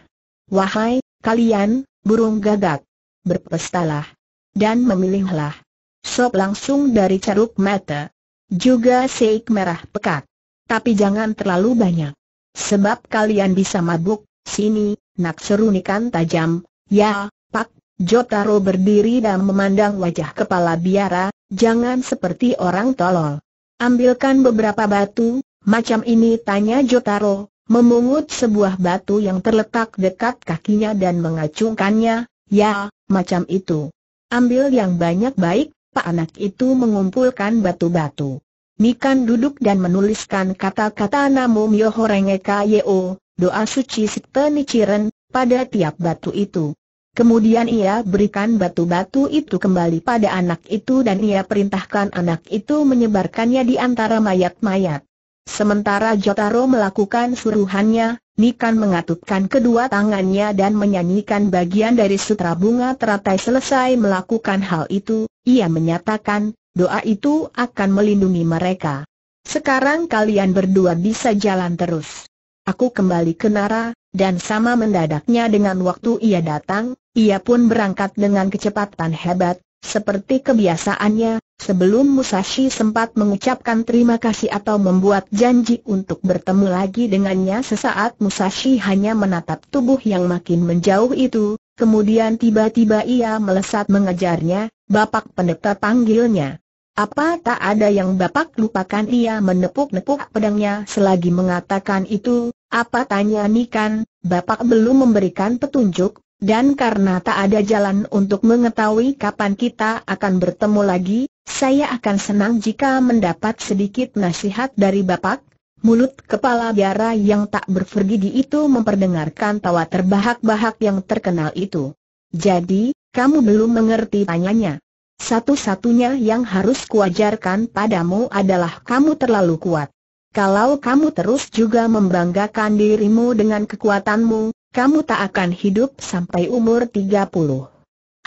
Wahai, kalian, burung gagak. Berpestalah. Dan memilihlah. Sop langsung dari ceruk mata. Juga seik merah pekat. Tapi jangan terlalu banyak. Sebab kalian bisa mabuk, sini, nak serunikan tajam, ya, pak, Jotaro berdiri dan memandang wajah kepala biara, jangan seperti orang tolol. Ambilkan beberapa batu, macam ini tanya Jotaro, memungut sebuah batu yang terletak dekat kakinya dan mengacungkannya, ya, macam itu. Ambil yang banyak baik, pak anak itu mengumpulkan batu-batu. Nikan duduk dan menuliskan kata-kata Namu Myoho Renge Kyo, doa suci peniciran, pada tiap batu itu. Kemudian ia berikan batu-batu itu kembali pada anak itu dan ia perintahkan anak itu menyebarkannya di antara mayat-mayat. Sementara Jotaro melakukan suruhannya, Nikan mengatupkan kedua tangannya dan menyanyikan bagian dari sutra bunga teratai selesai melakukan hal itu, ia menyatakan, doa itu akan melindungi mereka. Sekarang kalian berdua bisa jalan terus. Aku kembali ke Nara, dan sama mendadaknya dengan waktu ia datang, ia pun berangkat dengan kecepatan hebat, seperti kebiasaannya, sebelum Musashi sempat mengucapkan terima kasih atau membuat janji untuk bertemu lagi dengannya sesaat Musashi hanya menatap tubuh yang makin menjauh itu, kemudian tiba-tiba ia melesat mengejarnya, Bapak pendeta panggilnya. Apa tak ada yang Bapak lupakan ia menepuk-nepuk pedangnya selagi mengatakan itu, apa tanya Nikan, Bapak belum memberikan petunjuk, dan karena tak ada jalan untuk mengetahui kapan kita akan bertemu lagi, saya akan senang jika mendapat sedikit nasihat dari Bapak. Mulut kepala biara yang tak bergergigi itu memperdengarkan tawa terbahak-bahak yang terkenal itu. Jadi, kamu belum mengerti tanyanya. Satu-satunya yang harus kuajarkan padamu adalah kamu terlalu kuat. Kalau kamu terus juga membanggakan dirimu dengan kekuatanmu, kamu tak akan hidup sampai umur 30.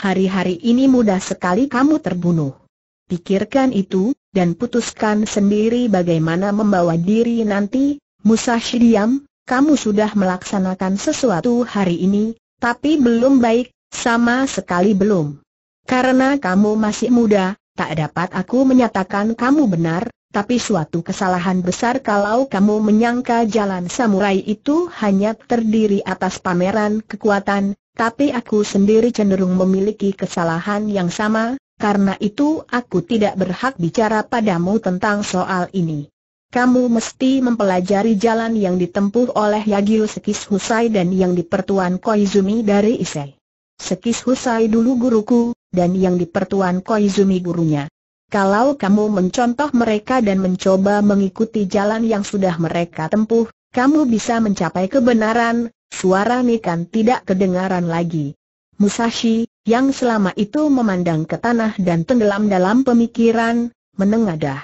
Hari-hari ini mudah sekali kamu terbunuh. Pikirkan itu, dan putuskan sendiri bagaimana membawa diri nanti, Musashi diam, kamu sudah melaksanakan sesuatu hari ini, tapi belum baik, sama sekali belum. Karena kamu masih muda, tak dapat aku menyatakan kamu benar, tapi suatu kesalahan besar kalau kamu menyangka jalan samurai itu hanya terdiri atas pameran kekuatan, tapi aku sendiri cenderung memiliki kesalahan yang sama, karena itu aku tidak berhak bicara padamu tentang soal ini. Kamu mesti mempelajari jalan yang ditempuh oleh Yagyu Sekis Husai dan yang dipertuan Koizumi dari Isei. Sekis Husai dulu guruku, dan yang dipertuan Koizumi gurunya. Kalau kamu mencontoh mereka dan mencoba mengikuti jalan yang sudah mereka tempuh, kamu bisa mencapai kebenaran, suara Nikan tidak kedengaran lagi. Musashi, yang selama itu memandang ke tanah dan tenggelam dalam pemikiran, menengadah.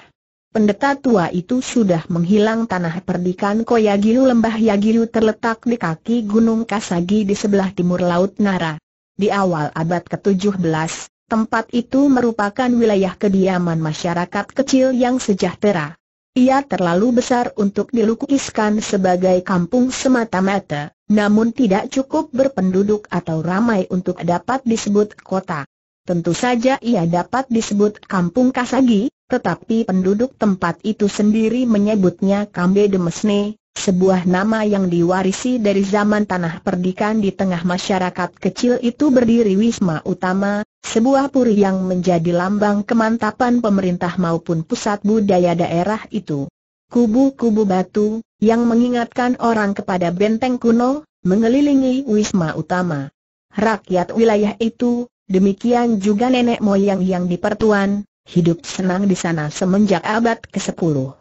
Pendeta tua itu sudah menghilang tanah perdikan Koyagilu Lembah Yagilu terletak di kaki Gunung Kasagi di sebelah timur Laut Nara. Di awal abad ke-17, tempat itu merupakan wilayah kediaman masyarakat kecil yang sejahtera. Ia terlalu besar untuk dilukiskan sebagai kampung semata-mata, namun tidak cukup berpenduduk atau ramai untuk dapat disebut kota. Tentu saja ia dapat disebut kampung Kasagi, tetapi penduduk tempat itu sendiri menyebutnya Kambe Demesne, sebuah nama yang diwarisi dari zaman tanah perdikan di tengah masyarakat kecil itu berdiri Wisma Utama, sebuah puri yang menjadi lambang kemantapan pemerintah maupun pusat budaya daerah itu. Kubu-kubu batu, yang mengingatkan orang kepada benteng kuno, mengelilingi Wisma Utama. Rakyat wilayah itu, demikian juga nenek moyang yang dipertuan, hidup senang di sana semenjak abad ke-10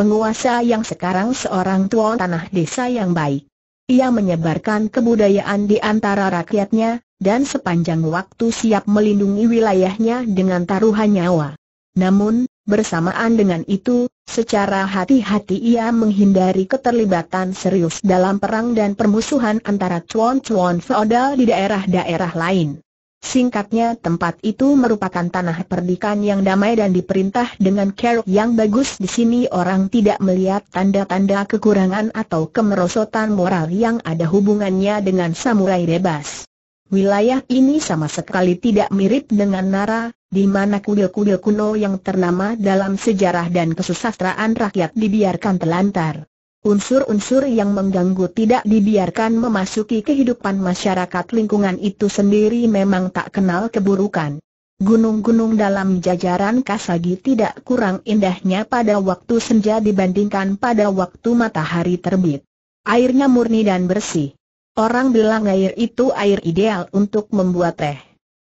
penguasa yang sekarang seorang tuan tanah desa yang baik. Ia menyebarkan kebudayaan di antara rakyatnya, dan sepanjang waktu siap melindungi wilayahnya dengan taruhan nyawa. Namun, bersamaan dengan itu, secara hati-hati ia menghindari keterlibatan serius dalam perang dan permusuhan antara cuan-cuan feodal di daerah-daerah lain. Singkatnya tempat itu merupakan tanah perdikan yang damai dan diperintah dengan keruk yang bagus di sini orang tidak melihat tanda-tanda kekurangan atau kemerosotan moral yang ada hubungannya dengan samurai bebas. Wilayah ini sama sekali tidak mirip dengan Nara, di mana kudil-kudil kuno yang ternama dalam sejarah dan kesusastraan rakyat dibiarkan telantar. Unsur-unsur yang mengganggu tidak dibiarkan memasuki kehidupan masyarakat lingkungan itu sendiri memang tak kenal keburukan. Gunung-gunung dalam jajaran Kasagi tidak kurang indahnya pada waktu senja dibandingkan pada waktu matahari terbit. Airnya murni dan bersih. Orang bilang air itu air ideal untuk membuat teh.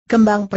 Kembang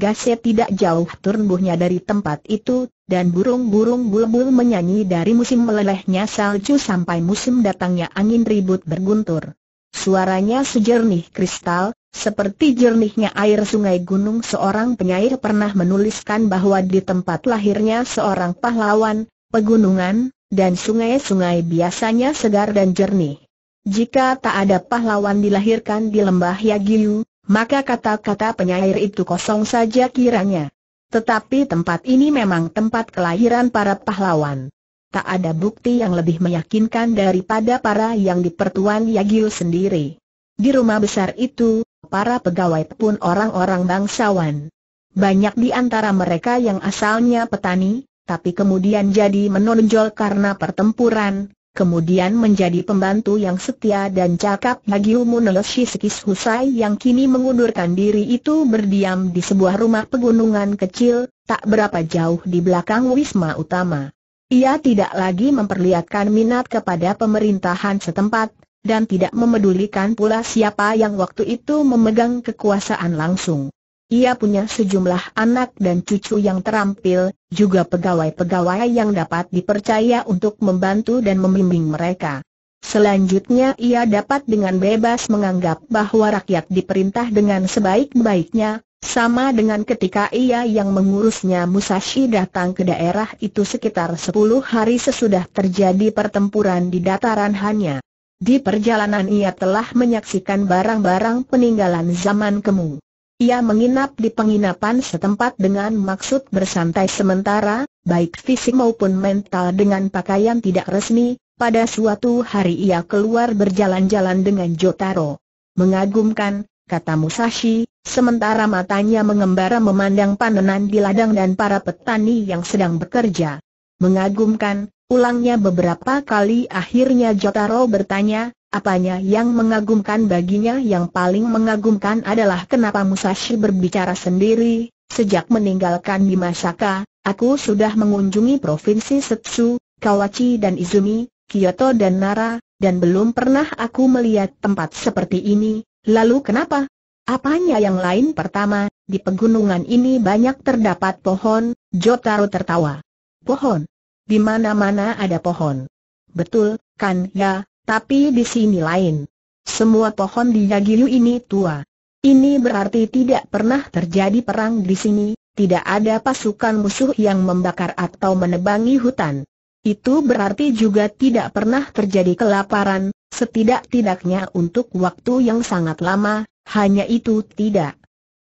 gase tidak jauh tumbuhnya dari tempat itu, dan burung-burung bulbul menyanyi dari musim melelehnya salju sampai musim datangnya angin ribut berguntur. Suaranya sejernih kristal, seperti jernihnya air sungai gunung seorang penyair pernah menuliskan bahwa di tempat lahirnya seorang pahlawan, pegunungan, dan sungai-sungai biasanya segar dan jernih. Jika tak ada pahlawan dilahirkan di lembah Yagiyu, maka kata-kata penyair itu kosong saja kiranya. Tetapi tempat ini memang tempat kelahiran para pahlawan. Tak ada bukti yang lebih meyakinkan daripada para yang dipertuan Yagil sendiri. Di rumah besar itu, para pegawai pun orang-orang bangsawan. Banyak di antara mereka yang asalnya petani, tapi kemudian jadi menonjol karena pertempuran, kemudian menjadi pembantu yang setia dan cakap lagi umum Umuneles sekis Husai yang kini mengundurkan diri itu berdiam di sebuah rumah pegunungan kecil, tak berapa jauh di belakang Wisma Utama. Ia tidak lagi memperlihatkan minat kepada pemerintahan setempat, dan tidak memedulikan pula siapa yang waktu itu memegang kekuasaan langsung. Ia punya sejumlah anak dan cucu yang terampil, juga pegawai-pegawai yang dapat dipercaya untuk membantu dan membimbing mereka. Selanjutnya ia dapat dengan bebas menganggap bahwa rakyat diperintah dengan sebaik-baiknya, sama dengan ketika ia yang mengurusnya Musashi datang ke daerah itu sekitar 10 hari sesudah terjadi pertempuran di dataran Hanya. Di perjalanan ia telah menyaksikan barang-barang peninggalan zaman kemu. Ia menginap di penginapan setempat dengan maksud bersantai sementara, baik fisik maupun mental dengan pakaian tidak resmi, pada suatu hari ia keluar berjalan-jalan dengan Jotaro. Mengagumkan, kata Musashi, sementara matanya mengembara memandang panenan di ladang dan para petani yang sedang bekerja. Mengagumkan, ulangnya beberapa kali akhirnya Jotaro bertanya, Apanya yang mengagumkan baginya yang paling mengagumkan adalah kenapa Musashi berbicara sendiri, sejak meninggalkan Bimashaka, aku sudah mengunjungi provinsi Setsu, Kawachi dan Izumi, Kyoto dan Nara, dan belum pernah aku melihat tempat seperti ini, lalu kenapa? Apanya yang lain pertama, di pegunungan ini banyak terdapat pohon, Jotaro tertawa. Pohon? Di mana-mana ada pohon. Betul, kan ya, tapi di sini lain. Semua pohon di Yagiyu ini tua. Ini berarti tidak pernah terjadi perang di sini, tidak ada pasukan musuh yang membakar atau menebangi hutan. Itu berarti juga tidak pernah terjadi kelaparan, setidak-tidaknya untuk waktu yang sangat lama, hanya itu tidak.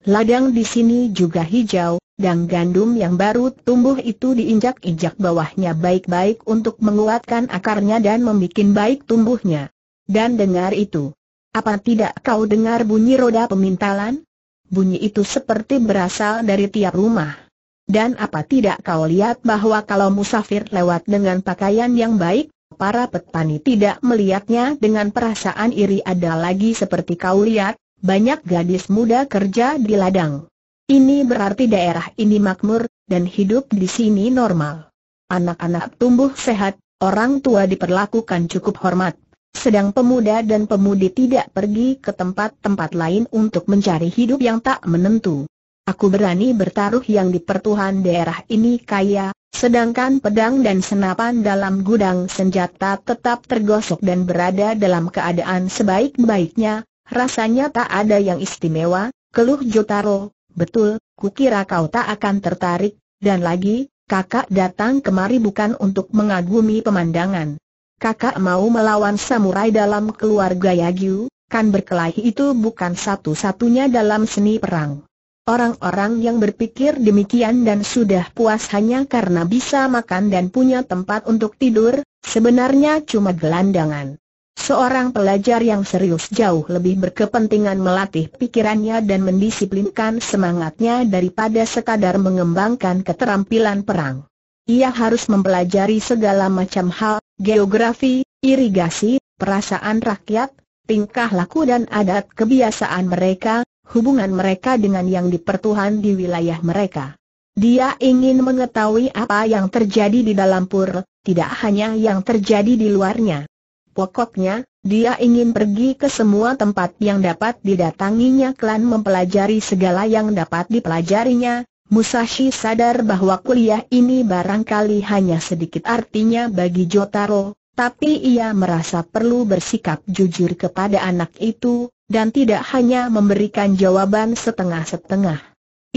Ladang di sini juga hijau, dan gandum yang baru tumbuh itu diinjak-injak bawahnya baik-baik untuk menguatkan akarnya dan membuat baik tumbuhnya. Dan dengar itu. Apa tidak kau dengar bunyi roda pemintalan? Bunyi itu seperti berasal dari tiap rumah. Dan apa tidak kau lihat bahwa kalau musafir lewat dengan pakaian yang baik, para petani tidak melihatnya dengan perasaan iri ada lagi seperti kau lihat, banyak gadis muda kerja di ladang. Ini berarti daerah ini makmur, dan hidup di sini normal. Anak-anak tumbuh sehat, orang tua diperlakukan cukup hormat. Sedang pemuda dan pemudi tidak pergi ke tempat-tempat lain untuk mencari hidup yang tak menentu. Aku berani bertaruh yang di pertuhan daerah ini kaya, sedangkan pedang dan senapan dalam gudang senjata tetap tergosok dan berada dalam keadaan sebaik-baiknya, rasanya tak ada yang istimewa, keluh Jotaro, Betul, kukira kau tak akan tertarik, dan lagi, kakak datang kemari bukan untuk mengagumi pemandangan. Kakak mau melawan samurai dalam keluarga Yagyu, kan berkelahi itu bukan satu-satunya dalam seni perang. Orang-orang yang berpikir demikian dan sudah puas hanya karena bisa makan dan punya tempat untuk tidur, sebenarnya cuma gelandangan. Seorang pelajar yang serius jauh lebih berkepentingan melatih pikirannya dan mendisiplinkan semangatnya daripada sekadar mengembangkan keterampilan perang. Ia harus mempelajari segala macam hal, geografi, irigasi, perasaan rakyat, tingkah laku dan adat kebiasaan mereka, hubungan mereka dengan yang dipertuhan di wilayah mereka. Dia ingin mengetahui apa yang terjadi di dalam pur, tidak hanya yang terjadi di luarnya. Pokoknya, dia ingin pergi ke semua tempat yang dapat didatanginya klan mempelajari segala yang dapat dipelajarinya. Musashi sadar bahwa kuliah ini barangkali hanya sedikit artinya bagi Jotaro, tapi ia merasa perlu bersikap jujur kepada anak itu, dan tidak hanya memberikan jawaban setengah-setengah.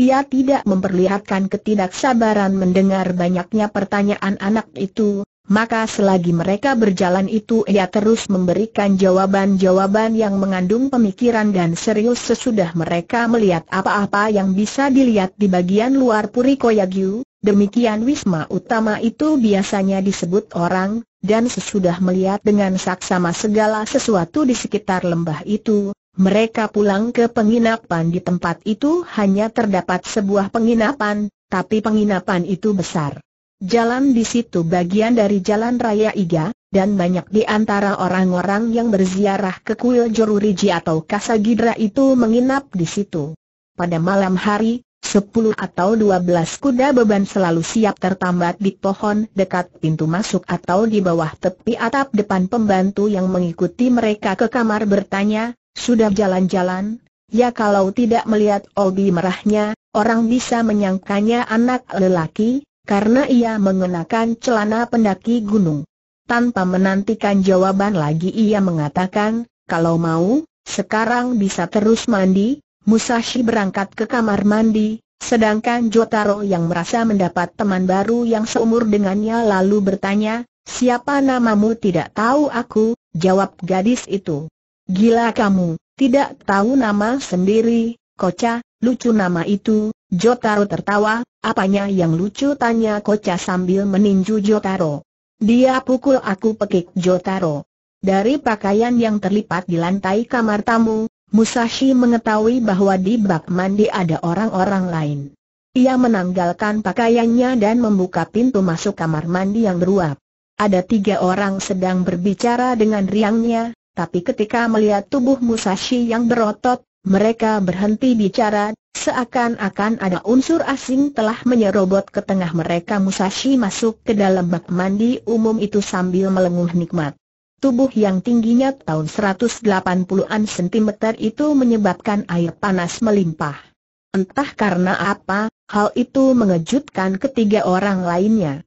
Ia tidak memperlihatkan ketidaksabaran mendengar banyaknya pertanyaan anak itu, maka selagi mereka berjalan itu ia terus memberikan jawaban-jawaban yang mengandung pemikiran dan serius sesudah mereka melihat apa-apa yang bisa dilihat di bagian luar Puri Koyagyu, demikian Wisma Utama itu biasanya disebut orang, dan sesudah melihat dengan saksama segala sesuatu di sekitar lembah itu, mereka pulang ke penginapan di tempat itu hanya terdapat sebuah penginapan, tapi penginapan itu besar. Jalan di situ bagian dari jalan raya Iga, dan banyak di antara orang-orang yang berziarah ke kuil Joruriji atau Kasagidra itu menginap di situ. Pada malam hari, sepuluh atau dua belas kuda beban selalu siap tertambat di pohon dekat pintu masuk atau di bawah tepi atap depan pembantu yang mengikuti mereka ke kamar bertanya, sudah jalan-jalan? Ya kalau tidak melihat obi merahnya, orang bisa menyangkanya anak lelaki, karena ia mengenakan celana pendaki gunung. Tanpa menantikan jawaban lagi ia mengatakan, kalau mau, sekarang bisa terus mandi, Musashi berangkat ke kamar mandi, sedangkan Jotaro yang merasa mendapat teman baru yang seumur dengannya lalu bertanya, siapa namamu tidak tahu aku, jawab gadis itu. Gila kamu, tidak tahu nama sendiri, koca, lucu nama itu, Jotaro tertawa, apanya yang lucu tanya Kocha sambil meninju Jotaro. Dia pukul aku pekik Jotaro. Dari pakaian yang terlipat di lantai kamar tamu, Musashi mengetahui bahwa di bak mandi ada orang-orang lain. Ia menanggalkan pakaiannya dan membuka pintu masuk kamar mandi yang beruap. Ada tiga orang sedang berbicara dengan riangnya, tapi ketika melihat tubuh Musashi yang berotot, mereka berhenti bicara, seakan-akan ada unsur asing telah menyerobot ke tengah mereka Musashi masuk ke dalam bak mandi umum itu sambil melenguh nikmat. Tubuh yang tingginya tahun 180-an cm itu menyebabkan air panas melimpah. Entah karena apa, hal itu mengejutkan ketiga orang lainnya.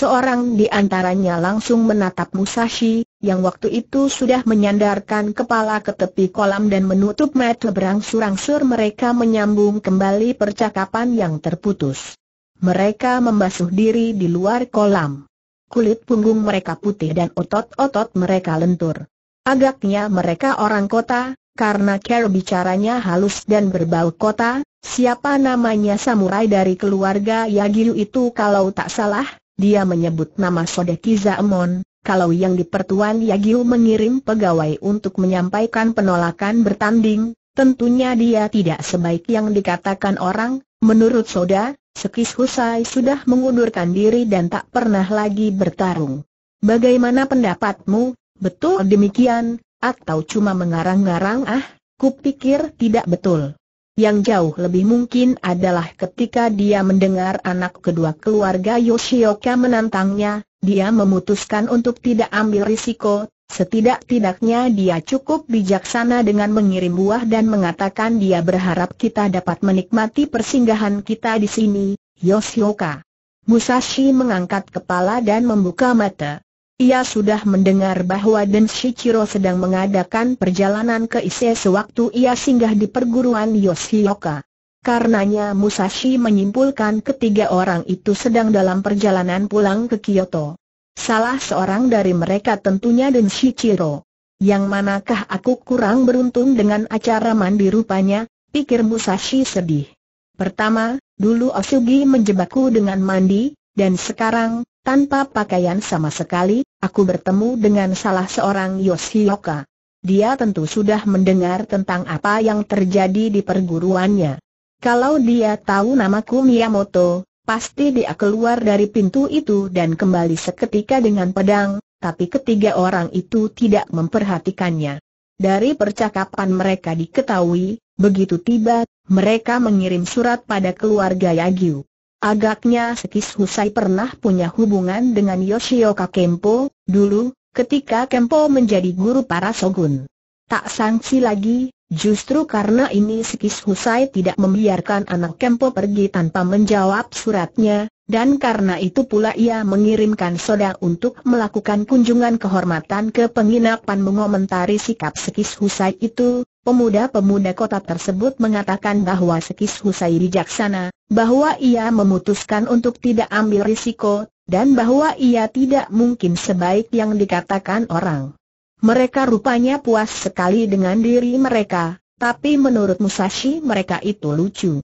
Seorang di antaranya langsung menatap Musashi, yang waktu itu sudah menyandarkan kepala ke tepi kolam dan menutup mata berangsur-angsur mereka menyambung kembali percakapan yang terputus. Mereka membasuh diri di luar kolam. Kulit punggung mereka putih dan otot-otot mereka lentur. Agaknya mereka orang kota, karena cara bicaranya halus dan berbau kota, siapa namanya samurai dari keluarga Yagiru itu kalau tak salah, dia menyebut nama Sodeki Zaemon, kalau yang di pertuan Yagyu mengirim pegawai untuk menyampaikan penolakan bertanding, tentunya dia tidak sebaik yang dikatakan orang, menurut Soda, Sekis Husai sudah mengundurkan diri dan tak pernah lagi bertarung. Bagaimana pendapatmu, betul demikian, atau cuma mengarang-ngarang ah, kupikir tidak betul. Yang jauh lebih mungkin adalah ketika dia mendengar anak kedua keluarga Yoshioka menantangnya, dia memutuskan untuk tidak ambil risiko, setidak-tidaknya dia cukup bijaksana dengan mengirim buah dan mengatakan dia berharap kita dapat menikmati persinggahan kita di sini, Yoshioka. Musashi mengangkat kepala dan membuka mata. Ia sudah mendengar bahwa Den Shichiro sedang mengadakan perjalanan ke Ise sewaktu ia singgah di perguruan Yoshioka. Karenanya Musashi menyimpulkan ketiga orang itu sedang dalam perjalanan pulang ke Kyoto. Salah seorang dari mereka tentunya Den Shichiro. Yang manakah aku kurang beruntung dengan acara mandi rupanya, pikir Musashi sedih. Pertama, dulu Osugi menjebakku dengan mandi, dan sekarang, tanpa pakaian sama sekali, aku bertemu dengan salah seorang Yoshioka. Dia tentu sudah mendengar tentang apa yang terjadi di perguruannya. Kalau dia tahu namaku Miyamoto, pasti dia keluar dari pintu itu dan kembali seketika dengan pedang, tapi ketiga orang itu tidak memperhatikannya. Dari percakapan mereka diketahui, begitu tiba, mereka mengirim surat pada keluarga Yagyu. Agaknya Sekis Husai pernah punya hubungan dengan Yoshioka Kempo, dulu, ketika Kempo menjadi guru para sogun. Tak sangsi lagi, justru karena ini Sekis Husai tidak membiarkan anak Kempo pergi tanpa menjawab suratnya, dan karena itu pula ia mengirimkan Soda untuk melakukan kunjungan kehormatan ke penginapan mengomentari sikap Sekis Husai itu, Pemuda-pemuda kota tersebut mengatakan bahwa Sekis Husai bijaksana, bahwa ia memutuskan untuk tidak ambil risiko, dan bahwa ia tidak mungkin sebaik yang dikatakan orang. Mereka rupanya puas sekali dengan diri mereka, tapi menurut Musashi mereka itu lucu.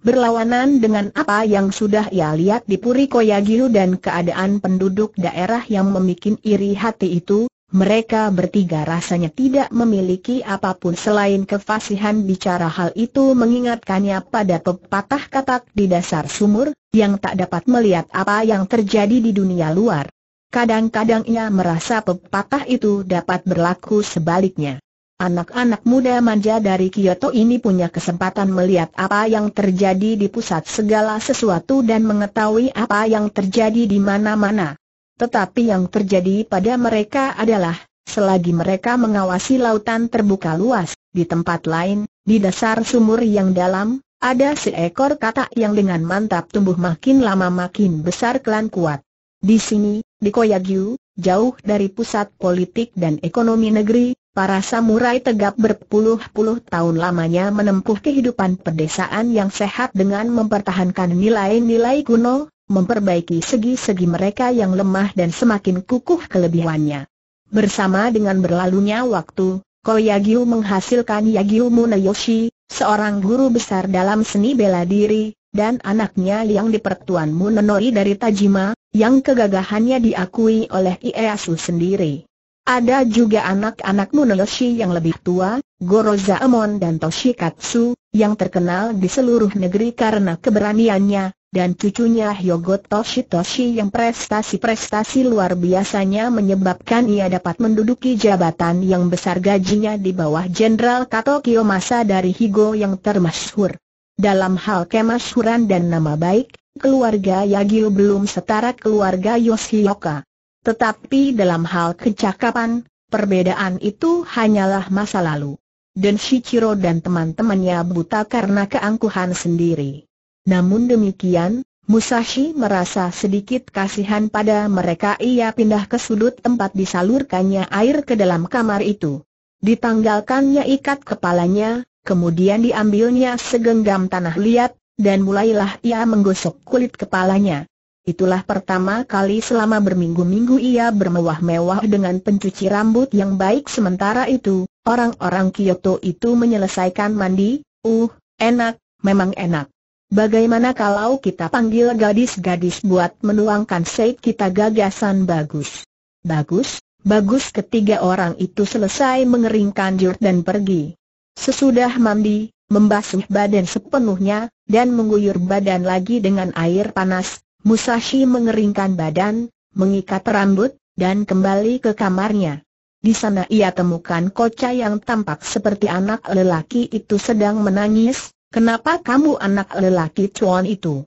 Berlawanan dengan apa yang sudah ia lihat di Puri Koyagiru dan keadaan penduduk daerah yang memikin iri hati itu, mereka bertiga rasanya tidak memiliki apapun selain kefasihan bicara hal itu mengingatkannya pada pepatah katak di dasar sumur, yang tak dapat melihat apa yang terjadi di dunia luar. Kadang-kadang ia merasa pepatah itu dapat berlaku sebaliknya. Anak-anak muda manja dari Kyoto ini punya kesempatan melihat apa yang terjadi di pusat segala sesuatu dan mengetahui apa yang terjadi di mana-mana. Tetapi yang terjadi pada mereka adalah, selagi mereka mengawasi lautan terbuka luas, di tempat lain, di dasar sumur yang dalam, ada seekor katak yang dengan mantap tumbuh makin lama makin besar kelan kuat. Di sini, di Koyagyu, jauh dari pusat politik dan ekonomi negeri, para samurai tegap berpuluh-puluh tahun lamanya menempuh kehidupan pedesaan yang sehat dengan mempertahankan nilai-nilai kuno, memperbaiki segi-segi mereka yang lemah dan semakin kukuh kelebihannya. Bersama dengan berlalunya waktu, Koyagyu menghasilkan Yagyu Munayoshi, seorang guru besar dalam seni bela diri, dan anaknya yang dipertuan Munenori dari Tajima, yang kegagahannya diakui oleh Ieyasu sendiri. Ada juga anak-anak Muneyoshi yang lebih tua, Gorozaemon dan Toshikatsu, yang terkenal di seluruh negeri karena keberaniannya, dan cucunya Hyogo Toshi Toshi yang prestasi-prestasi luar biasanya menyebabkan ia dapat menduduki jabatan yang besar gajinya di bawah Jenderal Kato Kiyomasa dari Higo yang termasyhur. Dalam hal kemasyhuran dan nama baik, keluarga Yagyu belum setara keluarga Yoshioka. Tetapi dalam hal kecakapan, perbedaan itu hanyalah masa lalu. Dan Shichiro dan teman-temannya buta karena keangkuhan sendiri. Namun demikian, Musashi merasa sedikit kasihan pada mereka ia pindah ke sudut tempat disalurkannya air ke dalam kamar itu. Ditanggalkannya ikat kepalanya, kemudian diambilnya segenggam tanah liat, dan mulailah ia menggosok kulit kepalanya. Itulah pertama kali selama berminggu-minggu ia bermewah-mewah dengan pencuci rambut yang baik sementara itu, orang-orang Kyoto itu menyelesaikan mandi, uh, enak, memang enak. Bagaimana kalau kita panggil gadis-gadis buat menuangkan seik kita gagasan bagus? Bagus, bagus ketiga orang itu selesai mengeringkan jurt dan pergi. Sesudah mandi, membasuh badan sepenuhnya, dan mengguyur badan lagi dengan air panas, Musashi mengeringkan badan, mengikat rambut, dan kembali ke kamarnya. Di sana ia temukan kocah yang tampak seperti anak lelaki itu sedang menangis, Kenapa kamu anak lelaki cuan itu?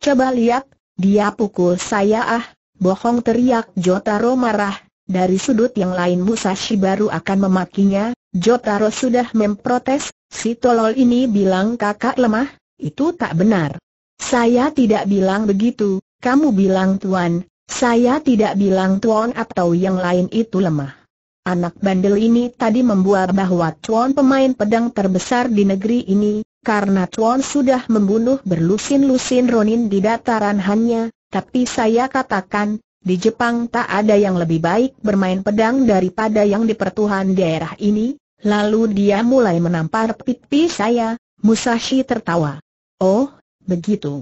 Coba lihat, dia pukul saya ah, bohong teriak Jotaro marah. Dari sudut yang lain Musashi baru akan memakinya, Jotaro sudah memprotes, si tolol ini bilang kakak lemah, itu tak benar. Saya tidak bilang begitu, kamu bilang tuan, saya tidak bilang tuan atau yang lain itu lemah. Anak bandel ini tadi membuat bahwa tuan pemain pedang terbesar di negeri ini, karena Tuan sudah membunuh berlusin-lusin Ronin di dataran hanya, tapi saya katakan, di Jepang tak ada yang lebih baik bermain pedang daripada yang di pertuhan daerah ini, lalu dia mulai menampar pipi saya, Musashi tertawa. Oh, begitu.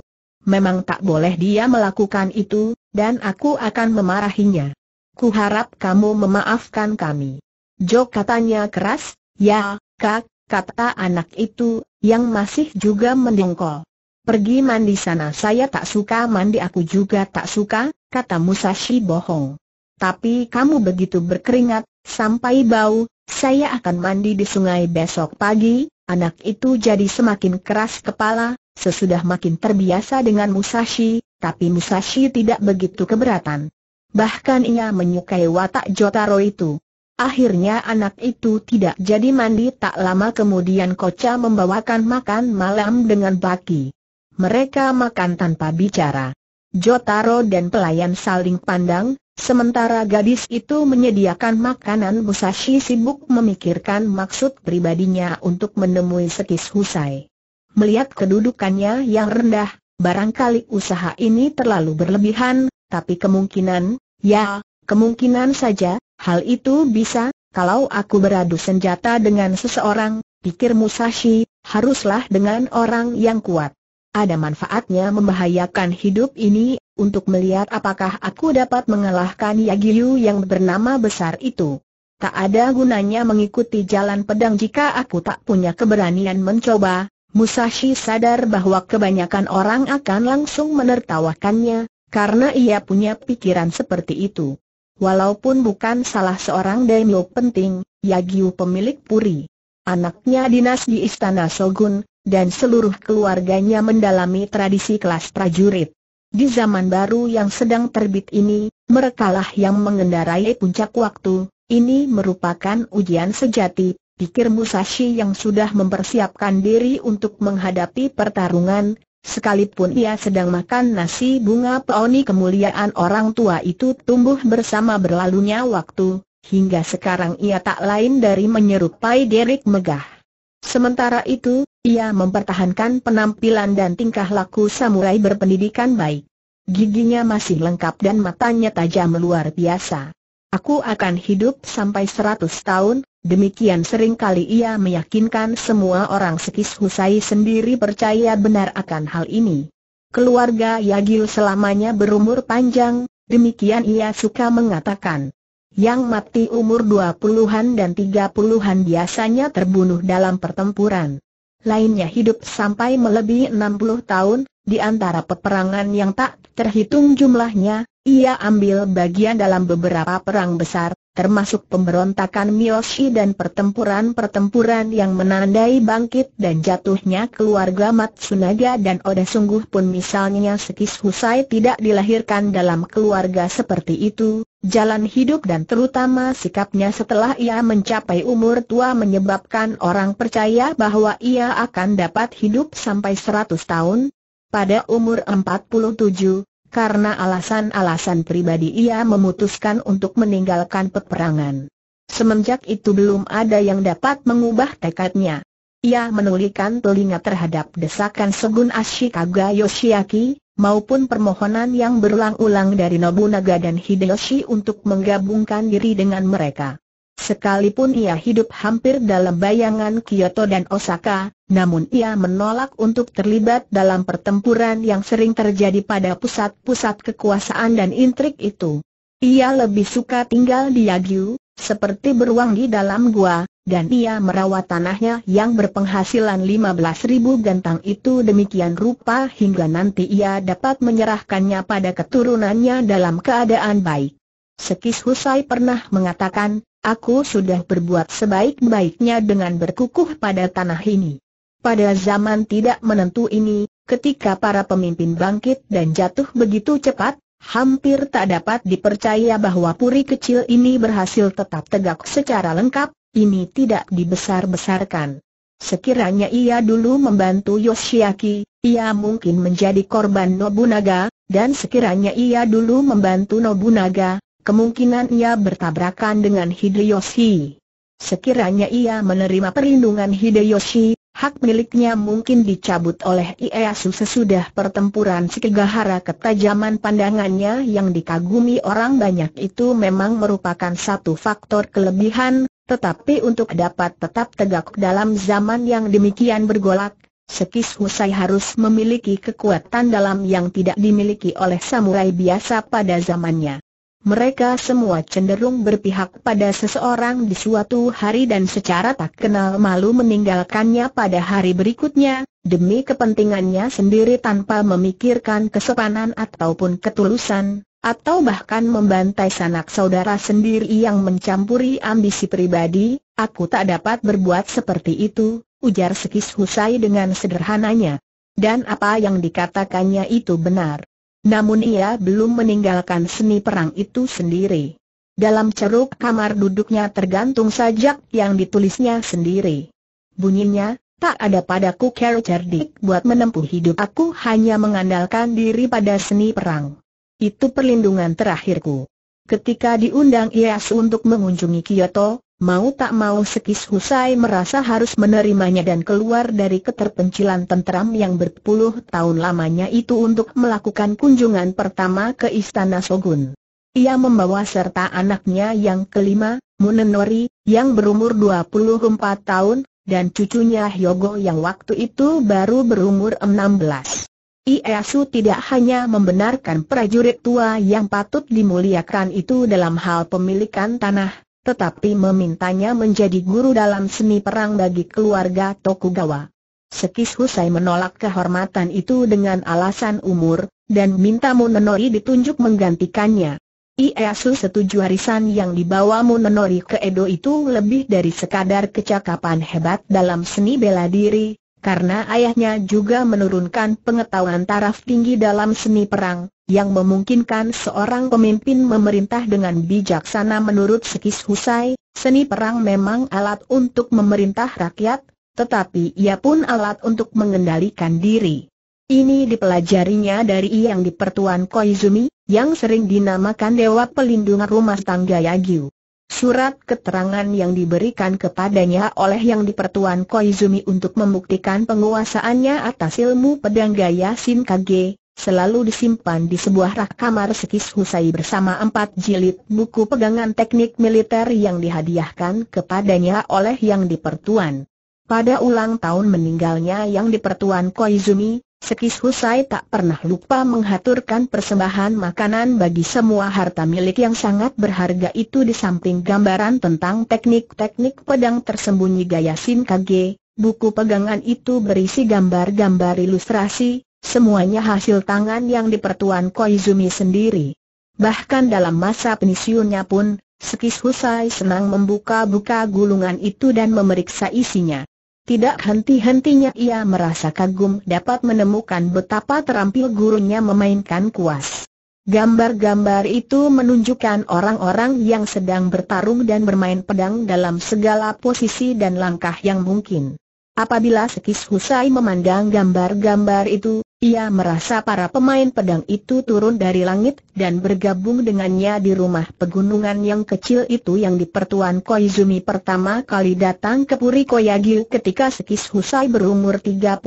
Memang tak boleh dia melakukan itu, dan aku akan memarahinya. Kuharap kamu memaafkan kami. Jok katanya keras, ya, kak, kata anak itu, yang masih juga mendengkol. Pergi mandi sana saya tak suka mandi aku juga tak suka, kata Musashi bohong. Tapi kamu begitu berkeringat, sampai bau, saya akan mandi di sungai besok pagi, anak itu jadi semakin keras kepala, sesudah makin terbiasa dengan Musashi, tapi Musashi tidak begitu keberatan. Bahkan ia menyukai watak Jotaro itu. Akhirnya anak itu tidak jadi mandi tak lama kemudian Koca membawakan makan malam dengan Baki. Mereka makan tanpa bicara. Jotaro dan pelayan saling pandang, sementara gadis itu menyediakan makanan Musashi sibuk memikirkan maksud pribadinya untuk menemui Sekis Husai. Melihat kedudukannya yang rendah, barangkali usaha ini terlalu berlebihan, tapi kemungkinan, ya, kemungkinan saja, Hal itu bisa, kalau aku beradu senjata dengan seseorang, pikir Musashi, haruslah dengan orang yang kuat. Ada manfaatnya membahayakan hidup ini, untuk melihat apakah aku dapat mengalahkan Yagiyu yang bernama besar itu. Tak ada gunanya mengikuti jalan pedang jika aku tak punya keberanian mencoba. Musashi sadar bahwa kebanyakan orang akan langsung menertawakannya, karena ia punya pikiran seperti itu. Walaupun bukan salah seorang daimyo penting, Yagyu pemilik puri. Anaknya dinas di istana Shogun, dan seluruh keluarganya mendalami tradisi kelas prajurit. Di zaman baru yang sedang terbit ini, merekalah yang mengendarai puncak waktu, ini merupakan ujian sejati, pikir Musashi yang sudah mempersiapkan diri untuk menghadapi pertarungan, Sekalipun ia sedang makan nasi bunga peoni kemuliaan orang tua itu tumbuh bersama berlalunya waktu, hingga sekarang ia tak lain dari menyerupai Derek megah. Sementara itu, ia mempertahankan penampilan dan tingkah laku samurai berpendidikan baik. Giginya masih lengkap dan matanya tajam luar biasa. Aku akan hidup sampai seratus tahun, demikian sering kali ia meyakinkan semua orang sekis Husai sendiri percaya benar akan hal ini. Keluarga Yagil selamanya berumur panjang, demikian ia suka mengatakan. Yang mati umur dua puluhan dan tiga puluhan biasanya terbunuh dalam pertempuran. Lainnya hidup sampai melebihi enam puluh tahun, di antara peperangan yang tak terhitung jumlahnya, ia ambil bagian dalam beberapa perang besar, termasuk pemberontakan Miyoshi dan pertempuran-pertempuran yang menandai bangkit dan jatuhnya keluarga Matsunaga dan Oda sungguh pun misalnya Sekis Husai tidak dilahirkan dalam keluarga seperti itu, Jalan hidup dan terutama sikapnya setelah ia mencapai umur tua menyebabkan orang percaya bahwa ia akan dapat hidup sampai 100 tahun. Pada umur 47, karena alasan-alasan pribadi ia memutuskan untuk meninggalkan peperangan. Semenjak itu belum ada yang dapat mengubah tekadnya. Ia menulikan telinga terhadap desakan Segun Ashikaga Yoshiaki, maupun permohonan yang berulang-ulang dari Nobunaga dan Hideyoshi untuk menggabungkan diri dengan mereka. Sekalipun ia hidup hampir dalam bayangan Kyoto dan Osaka, namun ia menolak untuk terlibat dalam pertempuran yang sering terjadi pada pusat-pusat kekuasaan dan intrik itu. Ia lebih suka tinggal di Yagyu, seperti beruang di dalam gua, dan ia merawat tanahnya yang berpenghasilan 15 ribu gantang itu demikian rupa hingga nanti ia dapat menyerahkannya pada keturunannya dalam keadaan baik. Sekis Husai pernah mengatakan, aku sudah berbuat sebaik-baiknya dengan berkukuh pada tanah ini. Pada zaman tidak menentu ini, ketika para pemimpin bangkit dan jatuh begitu cepat, hampir tak dapat dipercaya bahwa puri kecil ini berhasil tetap tegak secara lengkap, ini tidak dibesar-besarkan. Sekiranya ia dulu membantu Yoshiaki, ia mungkin menjadi korban Nobunaga, dan sekiranya ia dulu membantu Nobunaga, kemungkinan ia bertabrakan dengan Hideyoshi. Sekiranya ia menerima perlindungan Hideyoshi, hak miliknya mungkin dicabut oleh Ieyasu sesudah pertempuran Sekigahara ketajaman pandangannya yang dikagumi orang banyak itu memang merupakan satu faktor kelebihan, tetapi untuk dapat tetap tegak dalam zaman yang demikian bergolak, Sekis Husai harus memiliki kekuatan dalam yang tidak dimiliki oleh samurai biasa pada zamannya. Mereka semua cenderung berpihak pada seseorang di suatu hari dan secara tak kenal malu meninggalkannya pada hari berikutnya, demi kepentingannya sendiri tanpa memikirkan kesopanan ataupun ketulusan, atau bahkan membantai sanak saudara sendiri yang mencampuri ambisi pribadi, aku tak dapat berbuat seperti itu, ujar Sekis Husai dengan sederhananya. Dan apa yang dikatakannya itu benar. Namun ia belum meninggalkan seni perang itu sendiri. Dalam ceruk kamar duduknya tergantung sajak yang ditulisnya sendiri. Bunyinya, tak ada padaku cara cerdik buat menempuh hidup aku hanya mengandalkan diri pada seni perang. Itu perlindungan terakhirku. Ketika diundang IAS untuk mengunjungi Kyoto, Mau tak mau Sekis Husai merasa harus menerimanya dan keluar dari keterpencilan tentram yang berpuluh tahun lamanya itu untuk melakukan kunjungan pertama ke Istana Shogun. Ia membawa serta anaknya yang kelima, Munenori, yang berumur 24 tahun, dan cucunya Hyogo yang waktu itu baru berumur 16. Ieyasu tidak hanya membenarkan prajurit tua yang patut dimuliakan itu dalam hal pemilikan tanah, tetapi memintanya menjadi guru dalam seni perang bagi keluarga Tokugawa. Sekis Husai menolak kehormatan itu dengan alasan umur, dan minta Munenori ditunjuk menggantikannya. Ieyasu setuju arisan yang dibawa Munenori ke Edo itu lebih dari sekadar kecakapan hebat dalam seni bela diri, karena ayahnya juga menurunkan pengetahuan taraf tinggi dalam seni perang, yang memungkinkan seorang pemimpin memerintah dengan bijaksana menurut Sekis Husai, seni perang memang alat untuk memerintah rakyat, tetapi ia pun alat untuk mengendalikan diri. Ini dipelajarinya dari yang Dipertuan pertuan Koizumi, yang sering dinamakan Dewa Pelindung Rumah Tangga Yagyu. Surat keterangan yang diberikan kepadanya oleh yang Dipertuan Koizumi untuk membuktikan penguasaannya atas ilmu pedang gaya Shinkage, selalu disimpan di sebuah rak kamar Sekis Husai bersama empat jilid buku pegangan teknik militer yang dihadiahkan kepadanya oleh yang dipertuan. Pada ulang tahun meninggalnya yang dipertuan Koizumi, Sekis Husai tak pernah lupa menghaturkan persembahan makanan bagi semua harta milik yang sangat berharga itu di samping gambaran tentang teknik-teknik pedang tersembunyi gaya Shin Kage, buku pegangan itu berisi gambar-gambar ilustrasi, Semuanya hasil tangan yang dipertuan Koizumi sendiri. Bahkan dalam masa pensiunnya pun, Sekis Husai senang membuka-buka gulungan itu dan memeriksa isinya. Tidak henti-hentinya ia merasa kagum dapat menemukan betapa terampil gurunya memainkan kuas. Gambar-gambar itu menunjukkan orang-orang yang sedang bertarung dan bermain pedang dalam segala posisi dan langkah yang mungkin. Apabila Sekis Husai memandang gambar-gambar itu, ia merasa para pemain pedang itu turun dari langit dan bergabung dengannya di rumah pegunungan yang kecil itu yang dipertuan pertuan Koizumi pertama kali datang ke Puri Koyagi ketika Sekis Husai berumur 37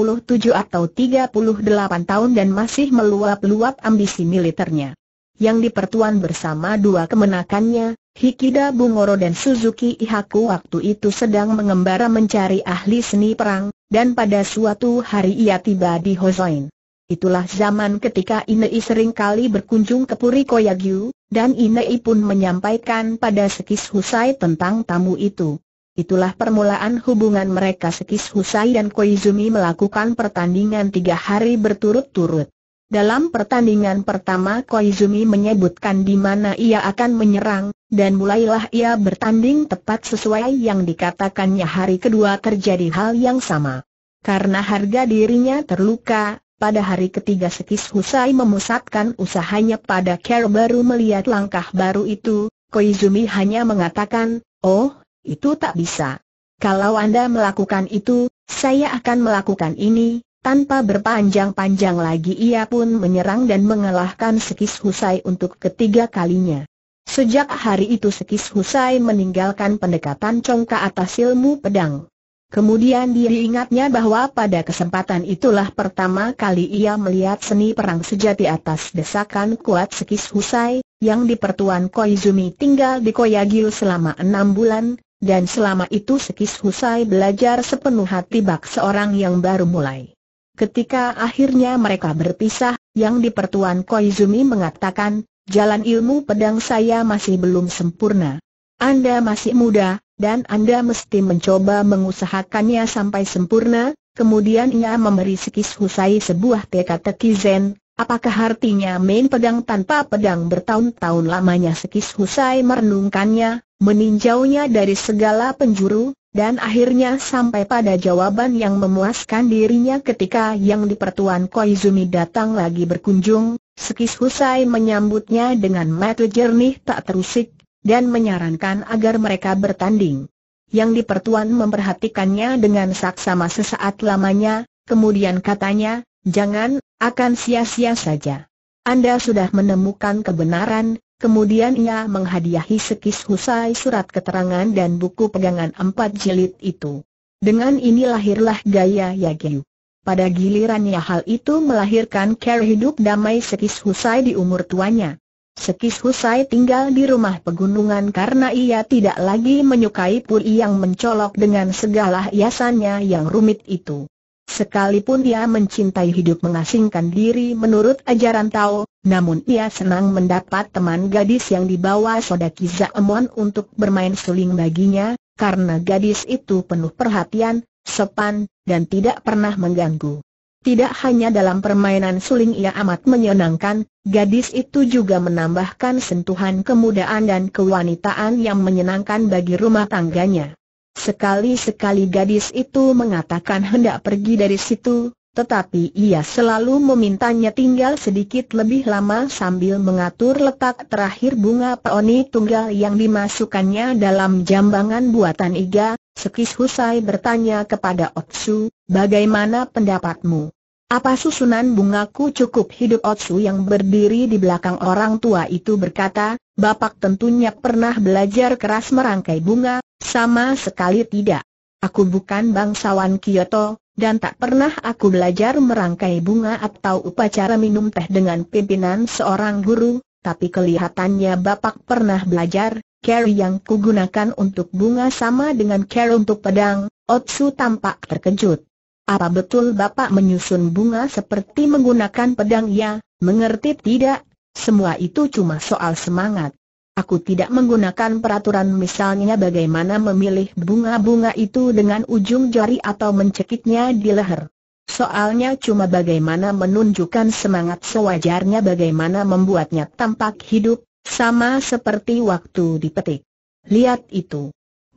atau 38 tahun dan masih meluap-luap ambisi militernya. Yang dipertuan bersama dua kemenakannya, Hikida Bungoro dan Suzuki Ihaku waktu itu sedang mengembara mencari ahli seni perang, dan pada suatu hari ia tiba di Hozoin. Itulah zaman ketika Inei kali berkunjung ke Puri Koyagyu, dan Inei pun menyampaikan pada Sekis Husai tentang tamu itu. Itulah permulaan hubungan mereka Sekis Husai dan Koizumi melakukan pertandingan tiga hari berturut-turut. Dalam pertandingan pertama Koizumi menyebutkan di mana ia akan menyerang, dan mulailah ia bertanding tepat sesuai yang dikatakannya hari kedua terjadi hal yang sama. Karena harga dirinya terluka, pada hari ketiga Sekis Husai memusatkan usahanya pada Kero baru melihat langkah baru itu, Koizumi hanya mengatakan, oh, itu tak bisa. Kalau Anda melakukan itu, saya akan melakukan ini, tanpa berpanjang-panjang lagi ia pun menyerang dan mengalahkan Sekis Husai untuk ketiga kalinya. Sejak hari itu Sekis Husai meninggalkan pendekatan congka atas ilmu pedang. Kemudian diingatnya bahwa pada kesempatan itulah pertama kali ia melihat seni perang sejati atas desakan kuat Sekis Husai, yang di pertuan Koizumi tinggal di Koyagil selama enam bulan, dan selama itu Sekis Husai belajar sepenuh hati bak seorang yang baru mulai. Ketika akhirnya mereka berpisah, yang di pertuan Koizumi mengatakan, jalan ilmu pedang saya masih belum sempurna. Anda masih muda, dan Anda mesti mencoba mengusahakannya sampai sempurna, kemudian ia memberi sekis Husai sebuah teka-teki Zen, apakah artinya main pedang tanpa pedang bertahun-tahun lamanya sekis Husai merenungkannya, meninjaunya dari segala penjuru, dan akhirnya sampai pada jawaban yang memuaskan dirinya ketika yang dipertuan pertuan Koizumi datang lagi berkunjung, Sekis Husai menyambutnya dengan mata jernih tak terusik, dan menyarankan agar mereka bertanding. Yang Dipertuan memperhatikannya dengan saksama sesaat lamanya, kemudian katanya, jangan, akan sia-sia saja. Anda sudah menemukan kebenaran, kemudian ia menghadiahi sekis husai surat keterangan dan buku pegangan empat jilid itu. Dengan ini lahirlah gaya Yagyu. Pada gilirannya hal itu melahirkan care hidup damai sekis husai di umur tuanya. Sekis Husai tinggal di rumah pegunungan karena ia tidak lagi menyukai Pui yang mencolok dengan segala hiasannya yang rumit itu. Sekalipun ia mencintai hidup mengasingkan diri menurut ajaran Tao, namun ia senang mendapat teman gadis yang dibawa Sodaki Zaemon untuk bermain suling baginya, karena gadis itu penuh perhatian, sopan, dan tidak pernah mengganggu. Tidak hanya dalam permainan suling ia amat menyenangkan, gadis itu juga menambahkan sentuhan kemudaan dan kewanitaan yang menyenangkan bagi rumah tangganya. Sekali-sekali gadis itu mengatakan hendak pergi dari situ, tetapi ia selalu memintanya tinggal sedikit lebih lama sambil mengatur letak terakhir bunga peoni tunggal yang dimasukkannya dalam jambangan buatan iga, Sekis Husai bertanya kepada Otsu, bagaimana pendapatmu? Apa susunan bungaku cukup hidup Otsu yang berdiri di belakang orang tua itu berkata, Bapak tentunya pernah belajar keras merangkai bunga, sama sekali tidak. Aku bukan bangsawan Kyoto, dan tak pernah aku belajar merangkai bunga atau upacara minum teh dengan pimpinan seorang guru, tapi kelihatannya Bapak pernah belajar, carry yang kugunakan untuk bunga sama dengan carry untuk pedang, Otsu tampak terkejut. Apa betul Bapak menyusun bunga seperti menggunakan pedang ya, mengerti tidak? Semua itu cuma soal semangat. Aku tidak menggunakan peraturan misalnya bagaimana memilih bunga-bunga itu dengan ujung jari atau mencekiknya di leher. Soalnya cuma bagaimana menunjukkan semangat sewajarnya bagaimana membuatnya tampak hidup, sama seperti waktu dipetik. Lihat itu.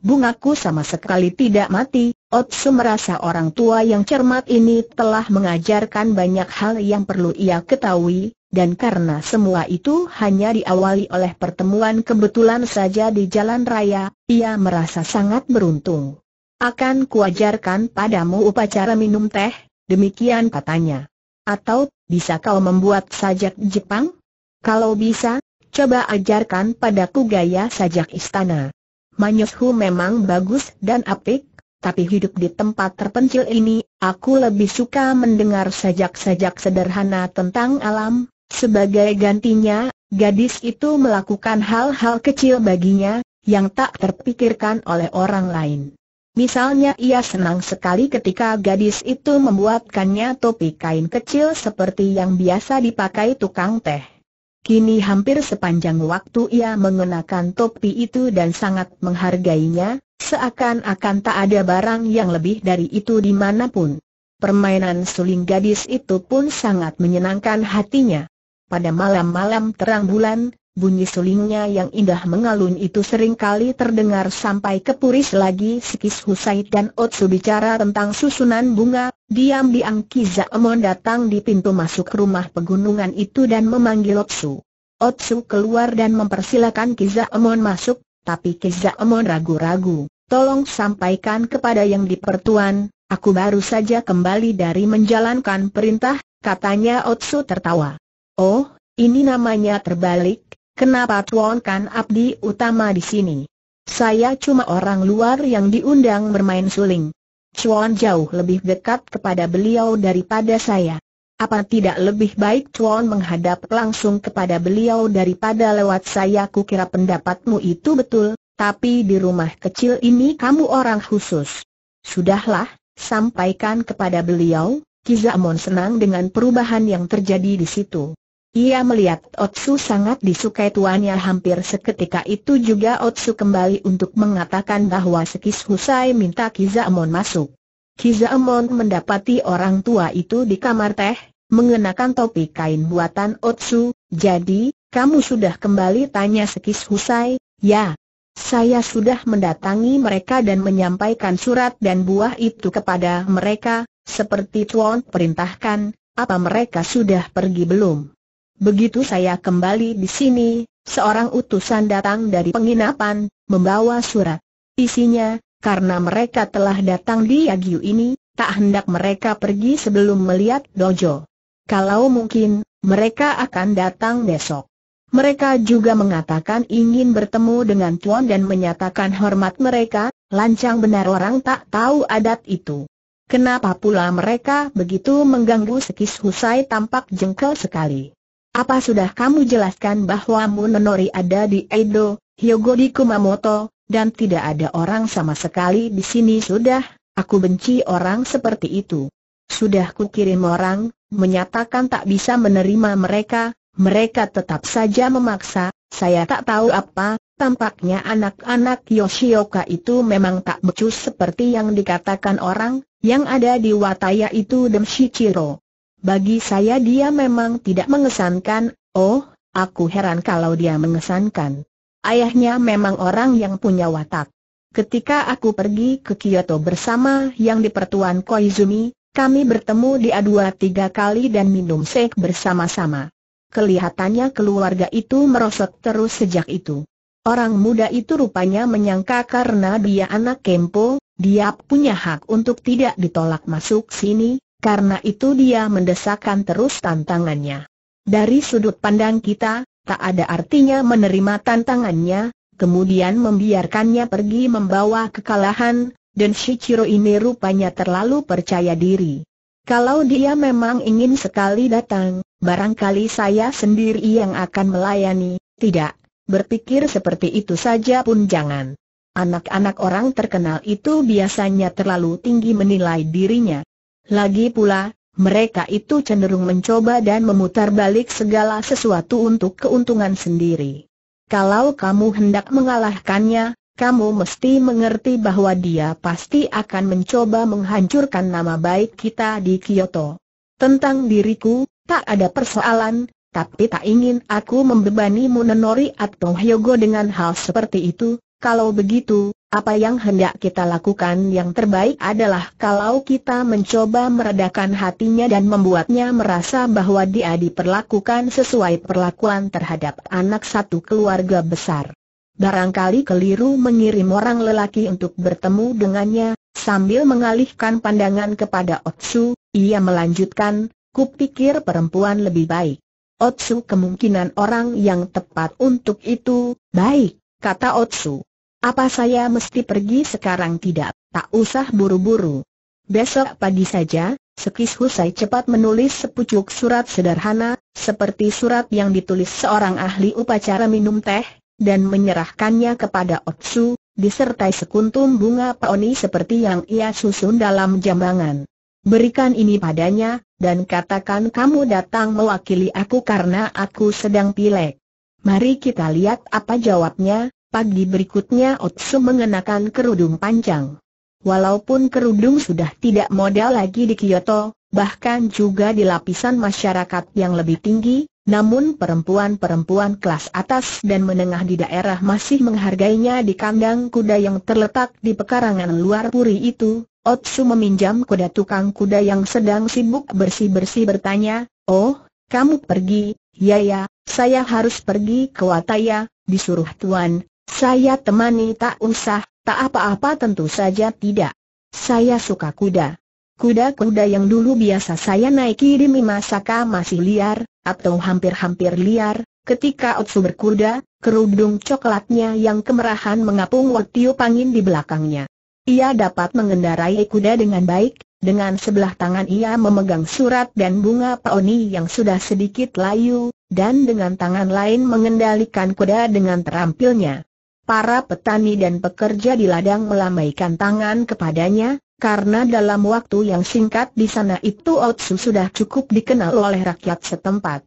Bungaku sama sekali tidak mati, Otsu merasa orang tua yang cermat ini telah mengajarkan banyak hal yang perlu ia ketahui, dan karena semua itu hanya diawali oleh pertemuan kebetulan saja di jalan raya, ia merasa sangat beruntung. Akan kuajarkan padamu upacara minum teh, demikian katanya. Atau, bisa kau membuat sajak Jepang? Kalau bisa, coba ajarkan padaku gaya sajak istana. Manyushu memang bagus dan apik, tapi hidup di tempat terpencil ini, aku lebih suka mendengar sajak-sajak sederhana tentang alam. Sebagai gantinya, gadis itu melakukan hal-hal kecil baginya, yang tak terpikirkan oleh orang lain. Misalnya ia senang sekali ketika gadis itu membuatkannya topi kain kecil seperti yang biasa dipakai tukang teh. Kini hampir sepanjang waktu ia mengenakan topi itu dan sangat menghargainya, seakan-akan tak ada barang yang lebih dari itu dimanapun. Permainan suling gadis itu pun sangat menyenangkan hatinya. Pada malam-malam terang bulan, Bunyi sulingnya yang indah mengalun itu sering kali terdengar sampai ke Puris lagi Sikis Husaid dan Otsu bicara tentang susunan bunga, diam-diam Emon datang di pintu masuk rumah pegunungan itu dan memanggil Otsu. Otsu keluar dan mempersilakan Kizaemon masuk, tapi Kizaemon ragu-ragu, tolong sampaikan kepada yang dipertuan aku baru saja kembali dari menjalankan perintah, katanya Otsu tertawa. Oh, ini namanya terbalik, kenapa Tuan Kan Abdi Utama di sini? Saya cuma orang luar yang diundang bermain suling. Chuan jauh lebih dekat kepada beliau daripada saya. Apa tidak lebih baik Chuan menghadap langsung kepada beliau daripada lewat saya kukira pendapatmu itu betul, tapi di rumah kecil ini kamu orang khusus. Sudahlah, sampaikan kepada beliau, Kizamon senang dengan perubahan yang terjadi di situ. Ia melihat Otsu sangat disukai tuannya hampir seketika itu juga Otsu kembali untuk mengatakan bahwa Sekis Husai minta Kizaemon masuk. Kizaemon mendapati orang tua itu di kamar teh, mengenakan topi kain buatan Otsu, jadi, kamu sudah kembali tanya Sekis Husai, ya. Saya sudah mendatangi mereka dan menyampaikan surat dan buah itu kepada mereka, seperti Tuan perintahkan, apa mereka sudah pergi belum? Begitu saya kembali di sini, seorang utusan datang dari penginapan, membawa surat. Isinya, karena mereka telah datang di Yagyu ini, tak hendak mereka pergi sebelum melihat dojo. Kalau mungkin, mereka akan datang besok. Mereka juga mengatakan ingin bertemu dengan Tuan dan menyatakan hormat mereka, lancang benar orang tak tahu adat itu. Kenapa pula mereka begitu mengganggu sekis Husai tampak jengkel sekali. Apa sudah kamu jelaskan bahwa Munenori ada di Edo, Hyogo Kumamoto, dan tidak ada orang sama sekali di sini sudah, aku benci orang seperti itu. Sudah kirim orang, menyatakan tak bisa menerima mereka, mereka tetap saja memaksa, saya tak tahu apa, tampaknya anak-anak Yoshioka itu memang tak becus seperti yang dikatakan orang, yang ada di Wataya itu Demshichiro. Bagi saya dia memang tidak mengesankan, oh, aku heran kalau dia mengesankan. Ayahnya memang orang yang punya watak. Ketika aku pergi ke Kyoto bersama yang di pertuan Koizumi, kami bertemu dia dua tiga kali dan minum sek bersama-sama. Kelihatannya keluarga itu merosot terus sejak itu. Orang muda itu rupanya menyangka karena dia anak kempo, dia punya hak untuk tidak ditolak masuk sini, karena itu dia mendesakkan terus tantangannya. Dari sudut pandang kita, tak ada artinya menerima tantangannya, kemudian membiarkannya pergi membawa kekalahan, dan Shichiro ini rupanya terlalu percaya diri. Kalau dia memang ingin sekali datang, barangkali saya sendiri yang akan melayani, tidak, berpikir seperti itu saja pun jangan. Anak-anak orang terkenal itu biasanya terlalu tinggi menilai dirinya. Lagi pula, mereka itu cenderung mencoba dan memutar balik segala sesuatu untuk keuntungan sendiri. Kalau kamu hendak mengalahkannya, kamu mesti mengerti bahwa dia pasti akan mencoba menghancurkan nama baik kita di Kyoto. Tentang diriku, tak ada persoalan, tapi tak ingin aku membebani Munenori atau Hyogo dengan hal seperti itu, kalau begitu, apa yang hendak kita lakukan yang terbaik adalah kalau kita mencoba meredakan hatinya dan membuatnya merasa bahwa dia diperlakukan sesuai perlakuan terhadap anak satu keluarga besar. Barangkali keliru mengirim orang lelaki untuk bertemu dengannya, sambil mengalihkan pandangan kepada Otsu, ia melanjutkan, kupikir perempuan lebih baik. Otsu kemungkinan orang yang tepat untuk itu, baik, kata Otsu. Apa saya mesti pergi sekarang tidak? Tak usah buru-buru. Besok pagi saja, Sekis Husai cepat menulis sepucuk surat sederhana, seperti surat yang ditulis seorang ahli upacara minum teh, dan menyerahkannya kepada Otsu, disertai sekuntum bunga peoni seperti yang ia susun dalam jambangan. Berikan ini padanya, dan katakan kamu datang mewakili aku karena aku sedang pilek. Mari kita lihat apa jawabnya, Pagi berikutnya Otsu mengenakan kerudung panjang. Walaupun kerudung sudah tidak modal lagi di Kyoto, bahkan juga di lapisan masyarakat yang lebih tinggi, namun perempuan-perempuan kelas atas dan menengah di daerah masih menghargainya di kandang kuda yang terletak di pekarangan luar puri itu. Otsu meminjam kuda tukang kuda yang sedang sibuk bersih-bersih bertanya, Oh, kamu pergi, ya ya, saya harus pergi ke Wataya, disuruh Tuan, saya temani tak usah, tak apa-apa tentu saja tidak. Saya suka kuda. Kuda-kuda yang dulu biasa saya naiki di Mimasaka masih liar, atau hampir-hampir liar, ketika Otsu berkuda, kerudung coklatnya yang kemerahan mengapung waktu Pangin di belakangnya. Ia dapat mengendarai kuda dengan baik, dengan sebelah tangan ia memegang surat dan bunga peoni yang sudah sedikit layu, dan dengan tangan lain mengendalikan kuda dengan terampilnya. Para petani dan pekerja di ladang melambaikan tangan kepadanya, karena dalam waktu yang singkat di sana itu Otsu sudah cukup dikenal oleh rakyat setempat.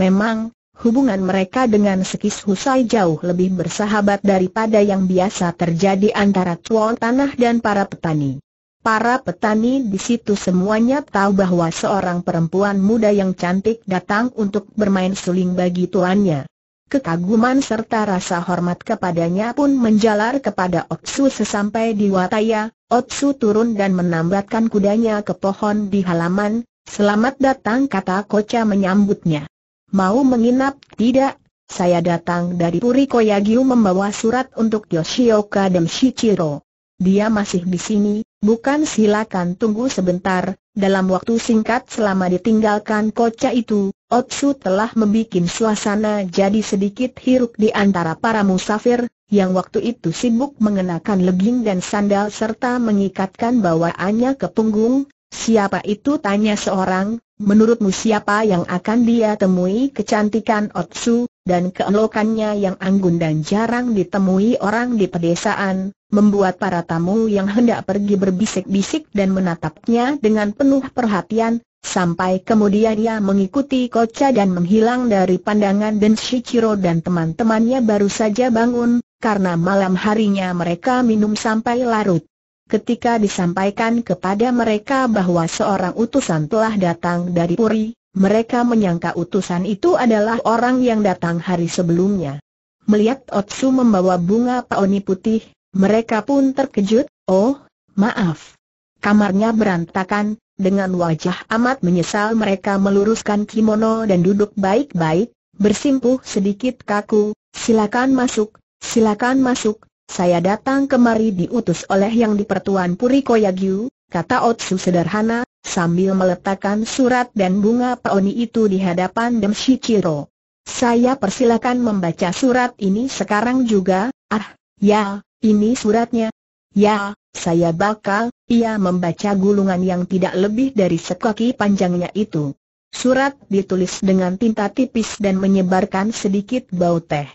Memang, hubungan mereka dengan Sekis Husai jauh lebih bersahabat daripada yang biasa terjadi antara tuan tanah dan para petani. Para petani di situ semuanya tahu bahwa seorang perempuan muda yang cantik datang untuk bermain suling bagi tuannya. Kekaguman serta rasa hormat kepadanya pun menjalar kepada Otsu sesampai di Wataya, Otsu turun dan menambatkan kudanya ke pohon di halaman, selamat datang kata Koca menyambutnya. Mau menginap? Tidak, saya datang dari Puri Koyagyu membawa surat untuk Yoshioka Shichiro. Dia masih di sini, bukan silakan tunggu sebentar, dalam waktu singkat selama ditinggalkan kocak itu, Otsu telah membuat suasana jadi sedikit hiruk di antara para musafir, yang waktu itu sibuk mengenakan legging dan sandal serta mengikatkan bawaannya ke punggung. Siapa itu tanya seorang, menurutmu siapa yang akan dia temui kecantikan Otsu, dan keelokannya yang anggun dan jarang ditemui orang di pedesaan, membuat para tamu yang hendak pergi berbisik-bisik dan menatapnya dengan penuh perhatian, sampai kemudian ia mengikuti Koca dan menghilang dari pandangan dan Shichiro dan teman-temannya baru saja bangun, karena malam harinya mereka minum sampai larut. Ketika disampaikan kepada mereka bahwa seorang utusan telah datang dari Puri, mereka menyangka utusan itu adalah orang yang datang hari sebelumnya. Melihat Otsu membawa bunga peoni putih, mereka pun terkejut, oh, maaf. Kamarnya berantakan, dengan wajah amat menyesal mereka meluruskan kimono dan duduk baik-baik, bersimpuh sedikit kaku, silakan masuk, silakan masuk, saya datang kemari diutus oleh yang dipertuan pertuan Puri Koyagyu, kata Otsu sederhana, sambil meletakkan surat dan bunga peoni itu di hadapan Dem Shichiro. Saya persilakan membaca surat ini sekarang juga, ah, ya, ini suratnya. Ya, saya bakal, ia membaca gulungan yang tidak lebih dari sekaki panjangnya itu. Surat ditulis dengan tinta tipis dan menyebarkan sedikit bau teh.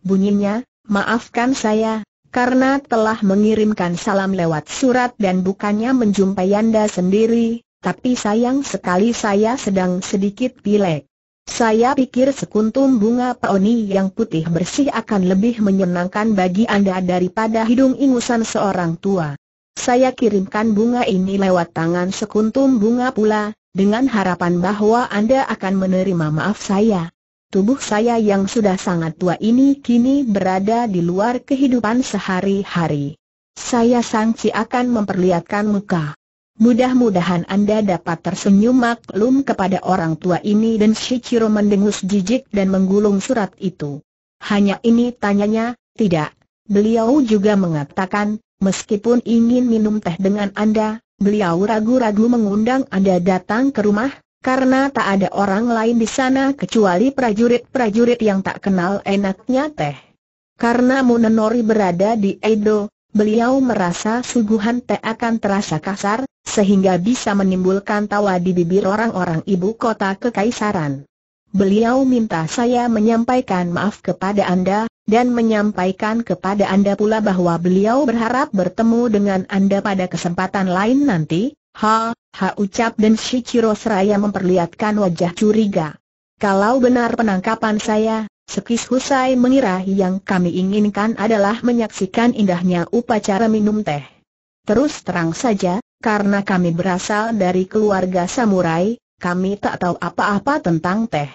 Bunyinya, maafkan saya, karena telah mengirimkan salam lewat surat dan bukannya menjumpai Anda sendiri, tapi sayang sekali saya sedang sedikit pilek. Saya pikir sekuntum bunga peoni yang putih bersih akan lebih menyenangkan bagi Anda daripada hidung ingusan seorang tua. Saya kirimkan bunga ini lewat tangan sekuntum bunga pula, dengan harapan bahwa Anda akan menerima maaf saya. Tubuh saya yang sudah sangat tua ini kini berada di luar kehidupan sehari-hari. Saya sangsi akan memperlihatkan muka. Mudah-mudahan Anda dapat tersenyum maklum kepada orang tua ini dan Shichiro mendengus jijik dan menggulung surat itu. Hanya ini tanyanya, tidak. Beliau juga mengatakan, meskipun ingin minum teh dengan Anda, beliau ragu-ragu mengundang Anda datang ke rumah, karena tak ada orang lain di sana kecuali prajurit-prajurit yang tak kenal enaknya teh. Karena Munenori berada di Edo, beliau merasa suguhan teh akan terasa kasar, sehingga bisa menimbulkan tawa di bibir orang-orang ibu kota kekaisaran. Beliau minta saya menyampaikan maaf kepada Anda, dan menyampaikan kepada Anda pula bahwa beliau berharap bertemu dengan Anda pada kesempatan lain nanti, ha, ha ucap dan Shichiro seraya memperlihatkan wajah curiga. Kalau benar penangkapan saya, Sekis Husai mengira yang kami inginkan adalah menyaksikan indahnya upacara minum teh. Terus terang saja, karena kami berasal dari keluarga samurai, kami tak tahu apa-apa tentang teh.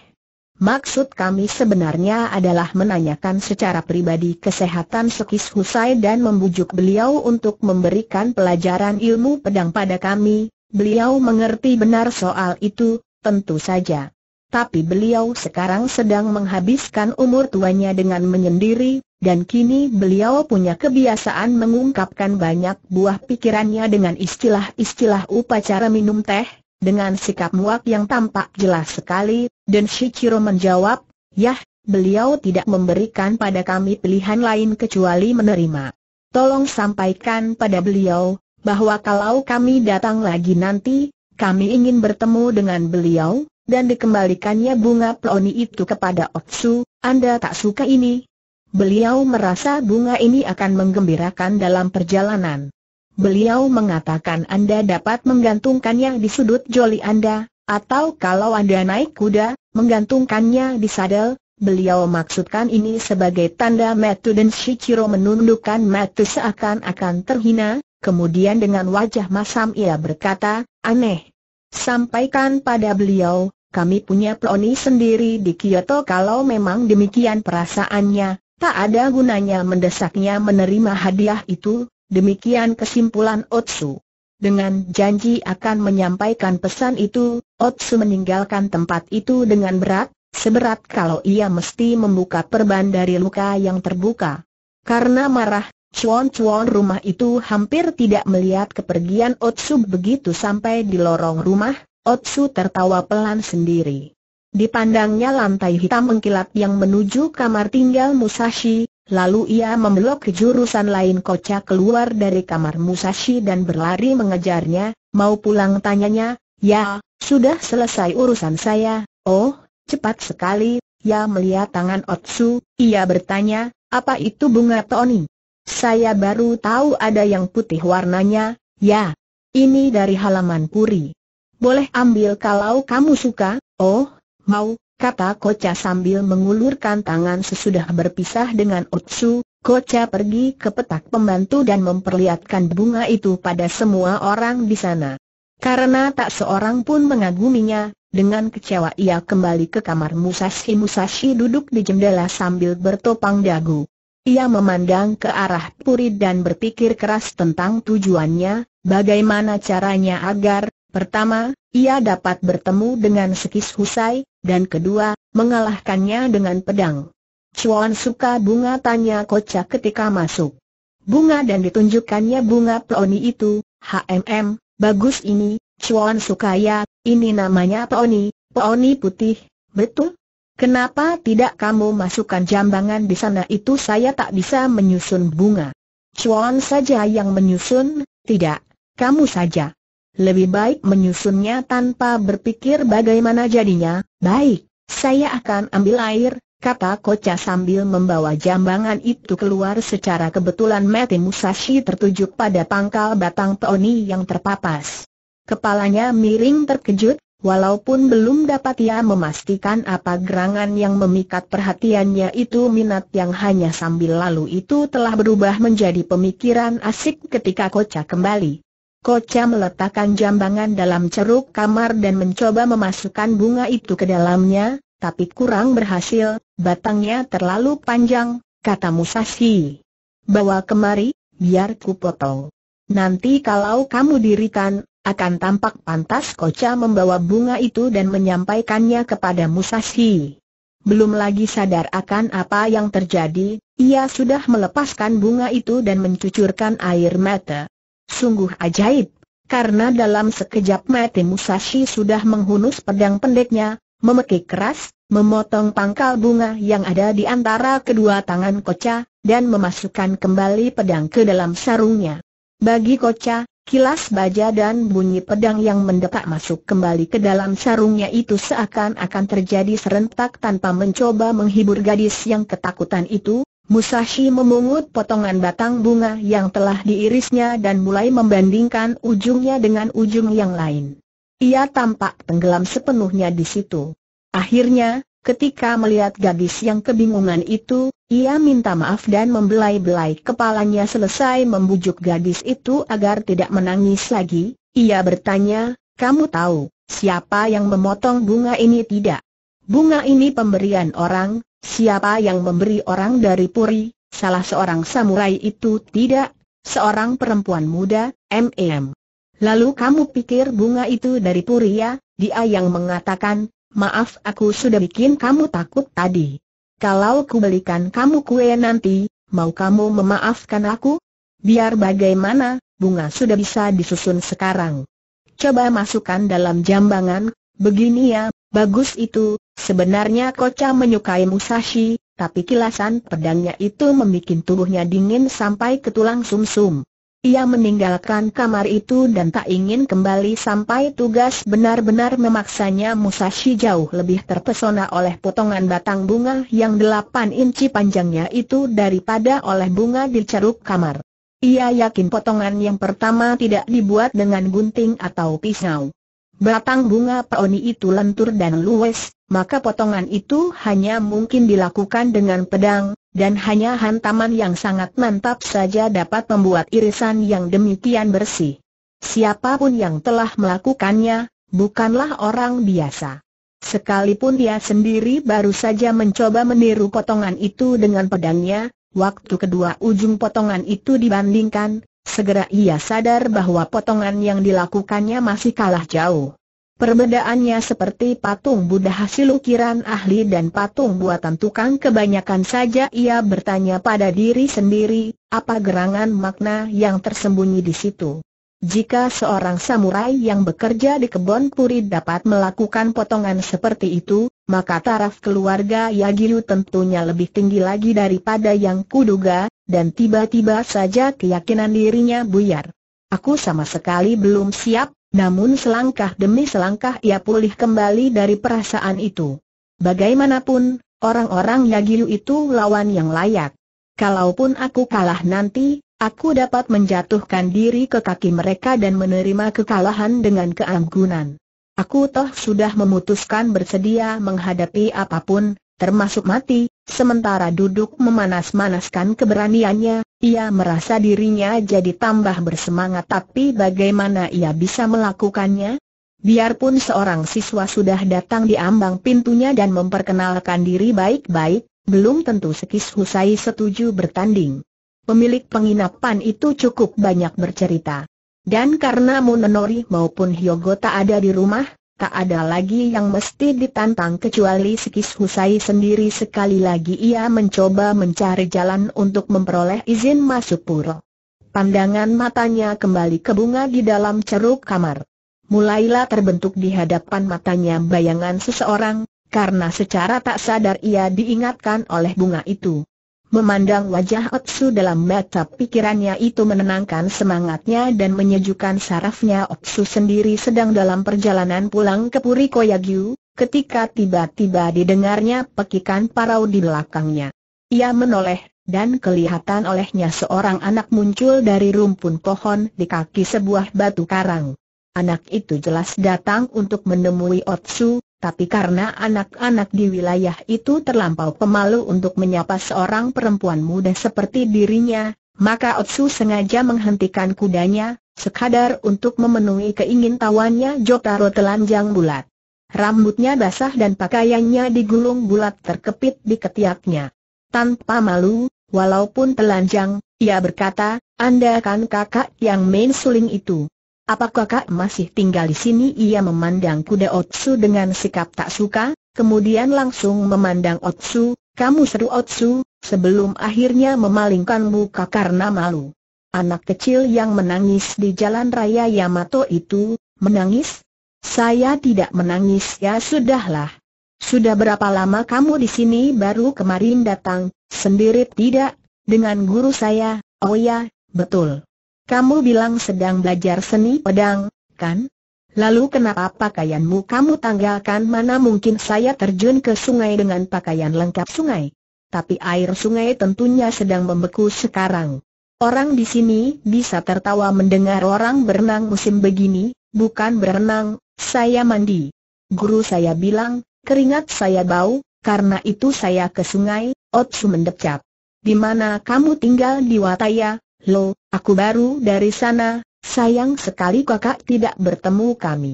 Maksud kami sebenarnya adalah menanyakan secara pribadi kesehatan Sekis Husai dan membujuk beliau untuk memberikan pelajaran ilmu pedang pada kami. Beliau mengerti benar soal itu, tentu saja tapi beliau sekarang sedang menghabiskan umur tuanya dengan menyendiri, dan kini beliau punya kebiasaan mengungkapkan banyak buah pikirannya dengan istilah-istilah upacara minum teh, dengan sikap muak yang tampak jelas sekali, dan Shichiro menjawab, Yah, beliau tidak memberikan pada kami pilihan lain kecuali menerima. Tolong sampaikan pada beliau, bahwa kalau kami datang lagi nanti, kami ingin bertemu dengan beliau, dan dikembalikannya bunga peoni itu kepada Otsu, Anda tak suka ini? Beliau merasa bunga ini akan menggembirakan dalam perjalanan. Beliau mengatakan Anda dapat menggantungkannya di sudut joli Anda, atau kalau Anda naik kuda, menggantungkannya di sadel, Beliau maksudkan ini sebagai tanda Metu dan Shichiro menundukkan Metu seakan-akan terhina, kemudian dengan wajah masam ia berkata, aneh. Sampaikan pada beliau, kami punya peoni sendiri di Kyoto kalau memang demikian perasaannya, tak ada gunanya mendesaknya menerima hadiah itu, demikian kesimpulan Otsu. Dengan janji akan menyampaikan pesan itu, Otsu meninggalkan tempat itu dengan berat, seberat kalau ia mesti membuka perban dari luka yang terbuka. Karena marah, cuan-cuan rumah itu hampir tidak melihat kepergian Otsu begitu sampai di lorong rumah, Otsu tertawa pelan sendiri. Dipandangnya lantai hitam mengkilap yang menuju kamar tinggal Musashi, lalu ia membelok ke jurusan lain kocak keluar dari kamar Musashi dan berlari mengejarnya, mau pulang tanyanya, ya, sudah selesai urusan saya, oh, cepat sekali, ya melihat tangan Otsu, ia bertanya, apa itu bunga Tony? Saya baru tahu ada yang putih warnanya, ya, ini dari halaman puri. Boleh ambil kalau kamu suka, oh, mau, kata Kocha sambil mengulurkan tangan sesudah berpisah dengan Otsu, Kocha pergi ke petak pembantu dan memperlihatkan bunga itu pada semua orang di sana. Karena tak seorang pun mengaguminya, dengan kecewa ia kembali ke kamar Musashi Musashi duduk di jendela sambil bertopang dagu. Ia memandang ke arah Puri dan berpikir keras tentang tujuannya, bagaimana caranya agar Pertama, ia dapat bertemu dengan Sekis Husai, dan kedua, mengalahkannya dengan pedang. Chuan suka bunga tanya kocak ketika masuk. Bunga dan ditunjukkannya bunga peoni itu, HMM, bagus ini, Chuan ya, ini namanya peoni, peoni putih, betul? Kenapa tidak kamu masukkan jambangan di sana itu saya tak bisa menyusun bunga. Chuan saja yang menyusun, tidak, kamu saja. Lebih baik menyusunnya tanpa berpikir bagaimana jadinya, baik, saya akan ambil air, kata Kocha sambil membawa jambangan itu keluar secara kebetulan Mati Musashi tertuju pada pangkal batang peoni yang terpapas. Kepalanya miring terkejut, walaupun belum dapat ia memastikan apa gerangan yang memikat perhatiannya itu minat yang hanya sambil lalu itu telah berubah menjadi pemikiran asik ketika Kocha kembali. Kocha meletakkan jambangan dalam ceruk kamar dan mencoba memasukkan bunga itu ke dalamnya, tapi kurang berhasil, batangnya terlalu panjang, kata Musashi. Bawa kemari, biar ku potong. Nanti kalau kamu dirikan, akan tampak pantas Kocha membawa bunga itu dan menyampaikannya kepada Musashi. Belum lagi sadar akan apa yang terjadi, ia sudah melepaskan bunga itu dan mencucurkan air mata. Sungguh ajaib, karena dalam sekejap mati Musashi sudah menghunus pedang pendeknya, memekik keras, memotong pangkal bunga yang ada di antara kedua tangan Koca, dan memasukkan kembali pedang ke dalam sarungnya. Bagi Koca, kilas baja dan bunyi pedang yang mendekat masuk kembali ke dalam sarungnya itu seakan-akan terjadi serentak tanpa mencoba menghibur gadis yang ketakutan itu, Musashi memungut potongan batang bunga yang telah diirisnya dan mulai membandingkan ujungnya dengan ujung yang lain. Ia tampak tenggelam sepenuhnya di situ. Akhirnya, ketika melihat gadis yang kebingungan itu, ia minta maaf dan membelai-belai kepalanya selesai membujuk gadis itu agar tidak menangis lagi. Ia bertanya, kamu tahu, siapa yang memotong bunga ini tidak? Bunga ini pemberian orang, Siapa yang memberi orang dari Puri, salah seorang samurai itu tidak, seorang perempuan muda, M.M. Lalu kamu pikir bunga itu dari Puri ya, dia yang mengatakan, maaf aku sudah bikin kamu takut tadi. Kalau ku belikan kamu kue nanti, mau kamu memaafkan aku? Biar bagaimana, bunga sudah bisa disusun sekarang. Coba masukkan dalam jambangan, begini ya, bagus itu, Sebenarnya Koca menyukai Musashi, tapi kilasan pedangnya itu membuat tubuhnya dingin sampai ke tulang sumsum. -sum. Ia meninggalkan kamar itu dan tak ingin kembali sampai tugas benar-benar memaksanya Musashi jauh lebih terpesona oleh potongan batang bunga yang delapan inci panjangnya itu daripada oleh bunga di ceruk kamar. Ia yakin potongan yang pertama tidak dibuat dengan gunting atau pisau. Batang bunga peoni itu lentur dan luwes, maka potongan itu hanya mungkin dilakukan dengan pedang, dan hanya hantaman yang sangat mantap saja dapat membuat irisan yang demikian bersih. Siapapun yang telah melakukannya, bukanlah orang biasa. Sekalipun dia sendiri baru saja mencoba meniru potongan itu dengan pedangnya, waktu kedua ujung potongan itu dibandingkan, segera ia sadar bahwa potongan yang dilakukannya masih kalah jauh. Perbedaannya seperti patung Buddha hasil ukiran ahli dan patung buatan tukang kebanyakan saja ia bertanya pada diri sendiri, apa gerangan makna yang tersembunyi di situ. Jika seorang samurai yang bekerja di kebun puri dapat melakukan potongan seperti itu, maka taraf keluarga Yagiru tentunya lebih tinggi lagi daripada yang kuduga, dan tiba-tiba saja keyakinan dirinya buyar. Aku sama sekali belum siap, namun selangkah demi selangkah ia pulih kembali dari perasaan itu. Bagaimanapun, orang-orang Yagiyu itu lawan yang layak. Kalaupun aku kalah nanti, aku dapat menjatuhkan diri ke kaki mereka dan menerima kekalahan dengan keanggunan. Aku toh sudah memutuskan bersedia menghadapi apapun, termasuk mati, sementara duduk memanas-manaskan keberaniannya, ia merasa dirinya jadi tambah bersemangat tapi bagaimana ia bisa melakukannya? Biarpun seorang siswa sudah datang di ambang pintunya dan memperkenalkan diri baik-baik, belum tentu Sekis Husai setuju bertanding. Pemilik penginapan itu cukup banyak bercerita. Dan karena Munenori maupun Hyogo tak ada di rumah, Tak ada lagi yang mesti ditantang kecuali Sikis Husai sendiri sekali lagi ia mencoba mencari jalan untuk memperoleh izin masuk pura. Pandangan matanya kembali ke bunga di dalam ceruk kamar. Mulailah terbentuk di hadapan matanya bayangan seseorang, karena secara tak sadar ia diingatkan oleh bunga itu. Memandang wajah Otsu dalam mata pikirannya itu menenangkan semangatnya dan menyejukkan sarafnya Otsu sendiri sedang dalam perjalanan pulang ke Puri Koyagyu, ketika tiba-tiba didengarnya pekikan parau di belakangnya. Ia menoleh, dan kelihatan olehnya seorang anak muncul dari rumpun pohon di kaki sebuah batu karang. Anak itu jelas datang untuk menemui Otsu, tapi karena anak-anak di wilayah itu terlampau pemalu untuk menyapa seorang perempuan muda seperti dirinya, maka Otsu sengaja menghentikan kudanya, sekadar untuk memenuhi keingintahuannya Jotaro telanjang bulat. Rambutnya basah dan pakaiannya digulung bulat terkepit di ketiaknya. Tanpa malu, walaupun telanjang, ia berkata, Anda kan kakak yang main suling itu. Apa kakak masih tinggal di sini? Ia memandang kuda Otsu dengan sikap tak suka, kemudian langsung memandang Otsu, kamu seru Otsu, sebelum akhirnya memalingkan muka karena malu. Anak kecil yang menangis di jalan raya Yamato itu, menangis? Saya tidak menangis ya sudahlah. Sudah berapa lama kamu di sini baru kemarin datang, sendiri tidak, dengan guru saya, oh ya, betul. Kamu bilang sedang belajar seni pedang, kan? Lalu kenapa pakaianmu kamu tanggalkan mana mungkin saya terjun ke sungai dengan pakaian lengkap sungai? Tapi air sungai tentunya sedang membeku sekarang. Orang di sini bisa tertawa mendengar orang berenang musim begini, bukan berenang, saya mandi. Guru saya bilang, keringat saya bau, karena itu saya ke sungai, Otsu mendecap. Di mana kamu tinggal di Wataya, Lo, aku baru dari sana, sayang sekali kakak tidak bertemu kami.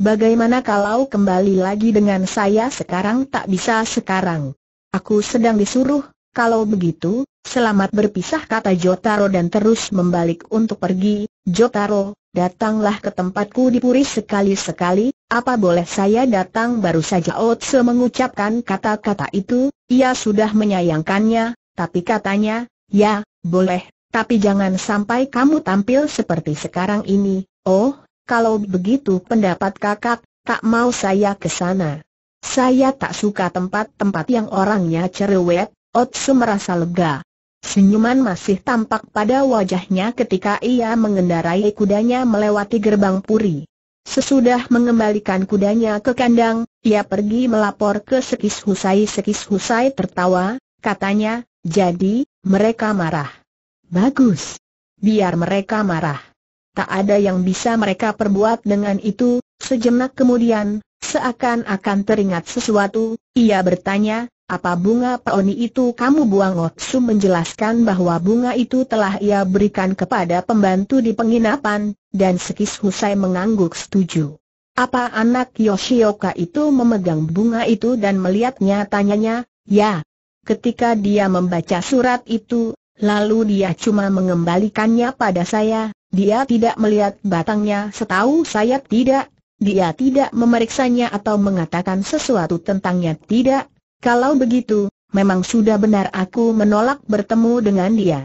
Bagaimana kalau kembali lagi dengan saya sekarang tak bisa sekarang. Aku sedang disuruh, kalau begitu, selamat berpisah kata Jotaro dan terus membalik untuk pergi. Jotaro, datanglah ke tempatku di Puri sekali-sekali, apa boleh saya datang baru saja Otse mengucapkan kata-kata itu, ia sudah menyayangkannya, tapi katanya, ya, boleh, tapi jangan sampai kamu tampil seperti sekarang ini, oh, kalau begitu pendapat kakak, tak mau saya ke sana. Saya tak suka tempat-tempat yang orangnya cerewet, Otsu merasa lega. Senyuman masih tampak pada wajahnya ketika ia mengendarai kudanya melewati gerbang puri. Sesudah mengembalikan kudanya ke kandang, ia pergi melapor ke Sekis Husai. Sekis Husai tertawa, katanya, jadi, mereka marah. Bagus. Biar mereka marah. Tak ada yang bisa mereka perbuat dengan itu, sejenak kemudian, seakan-akan teringat sesuatu, ia bertanya, apa bunga peoni itu kamu buang Otsu menjelaskan bahwa bunga itu telah ia berikan kepada pembantu di penginapan, dan sekis Husai mengangguk setuju. Apa anak Yoshioka itu memegang bunga itu dan melihatnya tanyanya, ya. Ketika dia membaca surat itu, Lalu dia cuma mengembalikannya pada saya, dia tidak melihat batangnya setahu saya tidak, dia tidak memeriksanya atau mengatakan sesuatu tentangnya tidak. Kalau begitu, memang sudah benar aku menolak bertemu dengan dia.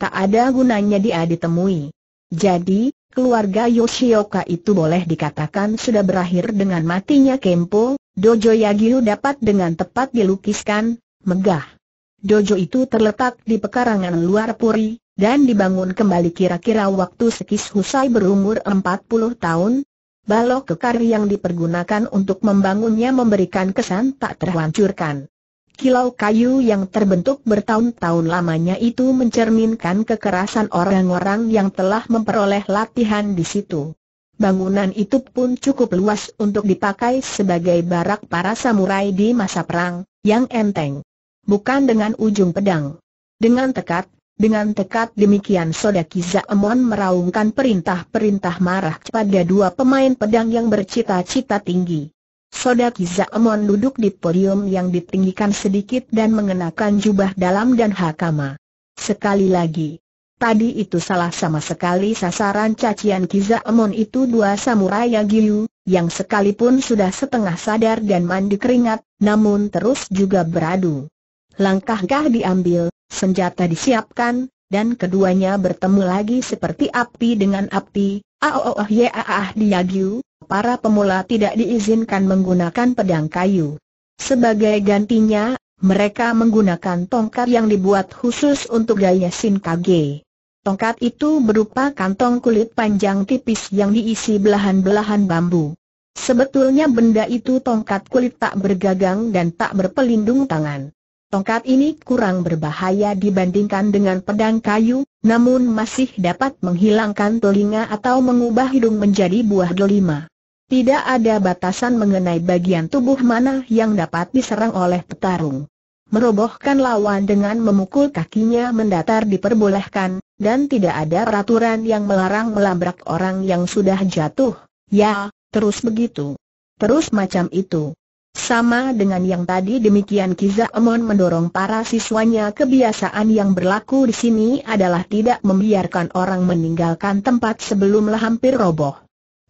Tak ada gunanya dia ditemui. Jadi, keluarga Yoshioka itu boleh dikatakan sudah berakhir dengan matinya Kempo, Dojo Yagyu dapat dengan tepat dilukiskan, megah. Dojo itu terletak di pekarangan luar puri, dan dibangun kembali kira-kira waktu Sekis Husai berumur 40 tahun. Balok kekar yang dipergunakan untuk membangunnya memberikan kesan tak terhancurkan. Kilau kayu yang terbentuk bertahun-tahun lamanya itu mencerminkan kekerasan orang-orang yang telah memperoleh latihan di situ. Bangunan itu pun cukup luas untuk dipakai sebagai barak para samurai di masa perang, yang enteng bukan dengan ujung pedang. Dengan tekad, dengan tekad demikian Sodaki Zaemon meraungkan perintah-perintah marah kepada dua pemain pedang yang bercita-cita tinggi. Sodaki Zaemon duduk di podium yang ditinggikan sedikit dan mengenakan jubah dalam dan hakama. Sekali lagi, tadi itu salah sama sekali sasaran cacian Kiza Amon itu dua samurai Yagyu, yang sekalipun sudah setengah sadar dan mandi keringat, namun terus juga beradu. Langkah-langkah diambil, senjata disiapkan, dan keduanya bertemu lagi seperti api dengan api, aoh oh, oh, ya aah ah, diadu, para pemula tidak diizinkan menggunakan pedang kayu. Sebagai gantinya, mereka menggunakan tongkat yang dibuat khusus untuk gaya kage. Tongkat itu berupa kantong kulit panjang tipis yang diisi belahan-belahan bambu. Sebetulnya benda itu tongkat kulit tak bergagang dan tak berpelindung tangan. Tongkat ini kurang berbahaya dibandingkan dengan pedang kayu, namun masih dapat menghilangkan telinga atau mengubah hidung menjadi buah delima. Tidak ada batasan mengenai bagian tubuh mana yang dapat diserang oleh petarung. Merobohkan lawan dengan memukul kakinya mendatar diperbolehkan, dan tidak ada peraturan yang melarang melabrak orang yang sudah jatuh. Ya, terus begitu. Terus macam itu. Sama dengan yang tadi demikian Kiza Amon mendorong para siswanya kebiasaan yang berlaku di sini adalah tidak membiarkan orang meninggalkan tempat sebelumlah hampir roboh.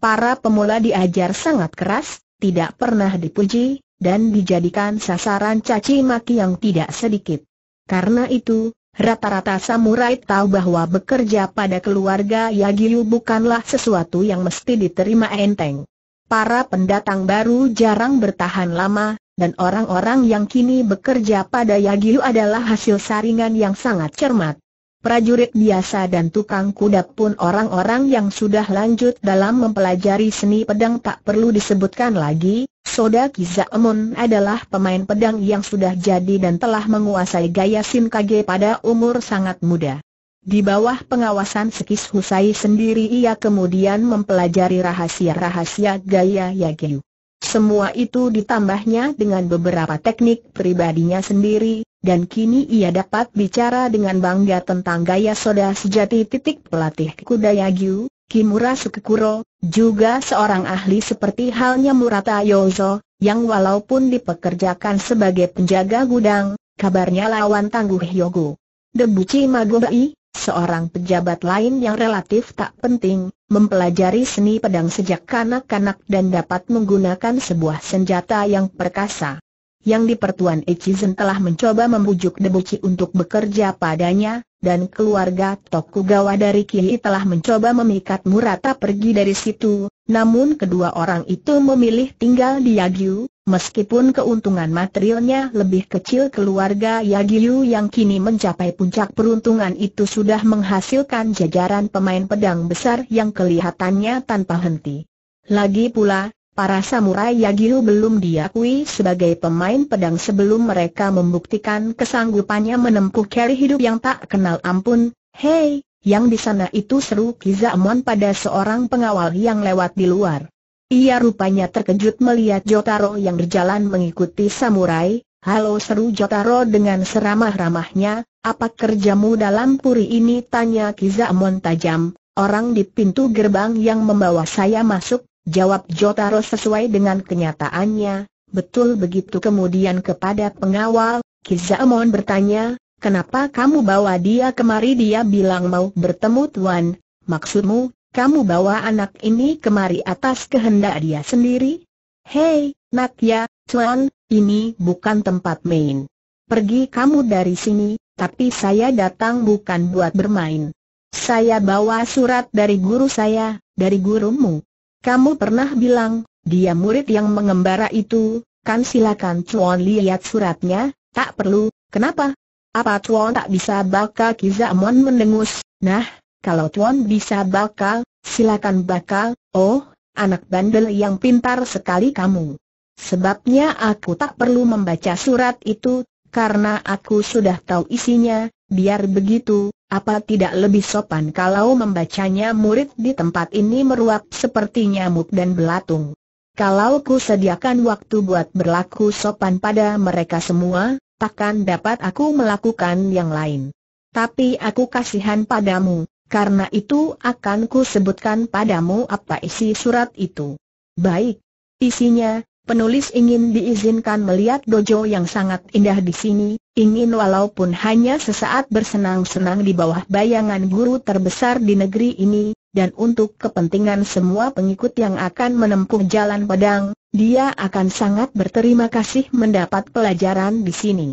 Para pemula diajar sangat keras, tidak pernah dipuji, dan dijadikan sasaran caci maki yang tidak sedikit. Karena itu, rata-rata samurai tahu bahwa bekerja pada keluarga Yagyu bukanlah sesuatu yang mesti diterima enteng para pendatang baru jarang bertahan lama, dan orang-orang yang kini bekerja pada yagyu adalah hasil saringan yang sangat cermat. Prajurit biasa dan tukang kuda pun orang-orang yang sudah lanjut dalam mempelajari seni pedang tak perlu disebutkan lagi, Soda Kizaemon adalah pemain pedang yang sudah jadi dan telah menguasai gaya Sin pada umur sangat muda. Di bawah pengawasan Sekis Husai sendiri ia kemudian mempelajari rahasia-rahasia gaya Yagyu. Semua itu ditambahnya dengan beberapa teknik pribadinya sendiri, dan kini ia dapat bicara dengan bangga tentang gaya soda sejati titik pelatih kuda Yagyu, Kimura Sukekuro, juga seorang ahli seperti halnya Murata Yozo, yang walaupun dipekerjakan sebagai penjaga gudang, kabarnya lawan tangguh Yogo. Debuchi Magobai, seorang pejabat lain yang relatif tak penting, mempelajari seni pedang sejak kanak-kanak dan dapat menggunakan sebuah senjata yang perkasa yang di pertuan Echizen telah mencoba membujuk Debuci untuk bekerja padanya, dan keluarga Tokugawa dari Kii telah mencoba memikat Murata pergi dari situ, namun kedua orang itu memilih tinggal di Yagyu, meskipun keuntungan materialnya lebih kecil keluarga Yagyu yang kini mencapai puncak peruntungan itu sudah menghasilkan jajaran pemain pedang besar yang kelihatannya tanpa henti. Lagi pula, Para samurai Yagyu belum diakui sebagai pemain pedang sebelum mereka membuktikan kesanggupannya menempuh keri hidup yang tak kenal ampun. Hei, yang di sana itu seru Kizamon pada seorang pengawal yang lewat di luar. Ia rupanya terkejut melihat Jotaro yang berjalan mengikuti samurai. Halo seru Jotaro dengan seramah-ramahnya, apa kerjamu dalam puri ini tanya Kizamon tajam. Orang di pintu gerbang yang membawa saya masuk Jawab Jotaro sesuai dengan kenyataannya, betul begitu kemudian kepada pengawal, Kizamon bertanya, kenapa kamu bawa dia kemari dia bilang mau bertemu Tuan, maksudmu, kamu bawa anak ini kemari atas kehendak dia sendiri? Hei, ya, Tuan, ini bukan tempat main. Pergi kamu dari sini, tapi saya datang bukan buat bermain. Saya bawa surat dari guru saya, dari gurumu. Kamu pernah bilang, dia murid yang mengembara itu, kan silakan Chuan lihat suratnya, tak perlu, kenapa? Apa Chuan tak bisa bakal Kizamon mendengus? Nah, kalau Chuan bisa bakal, silakan bakal, oh, anak bandel yang pintar sekali kamu. Sebabnya aku tak perlu membaca surat itu, karena aku sudah tahu isinya, biar begitu, apa tidak lebih sopan kalau membacanya murid di tempat ini meruap seperti nyamuk dan belatung? Kalau ku sediakan waktu buat berlaku sopan pada mereka semua, takkan dapat aku melakukan yang lain. Tapi aku kasihan padamu, karena itu akan ku sebutkan padamu apa isi surat itu. Baik. Isinya, penulis ingin diizinkan melihat dojo yang sangat indah di sini, ingin walaupun hanya sesaat bersenang-senang di bawah bayangan guru terbesar di negeri ini, dan untuk kepentingan semua pengikut yang akan menempuh jalan pedang, dia akan sangat berterima kasih mendapat pelajaran di sini.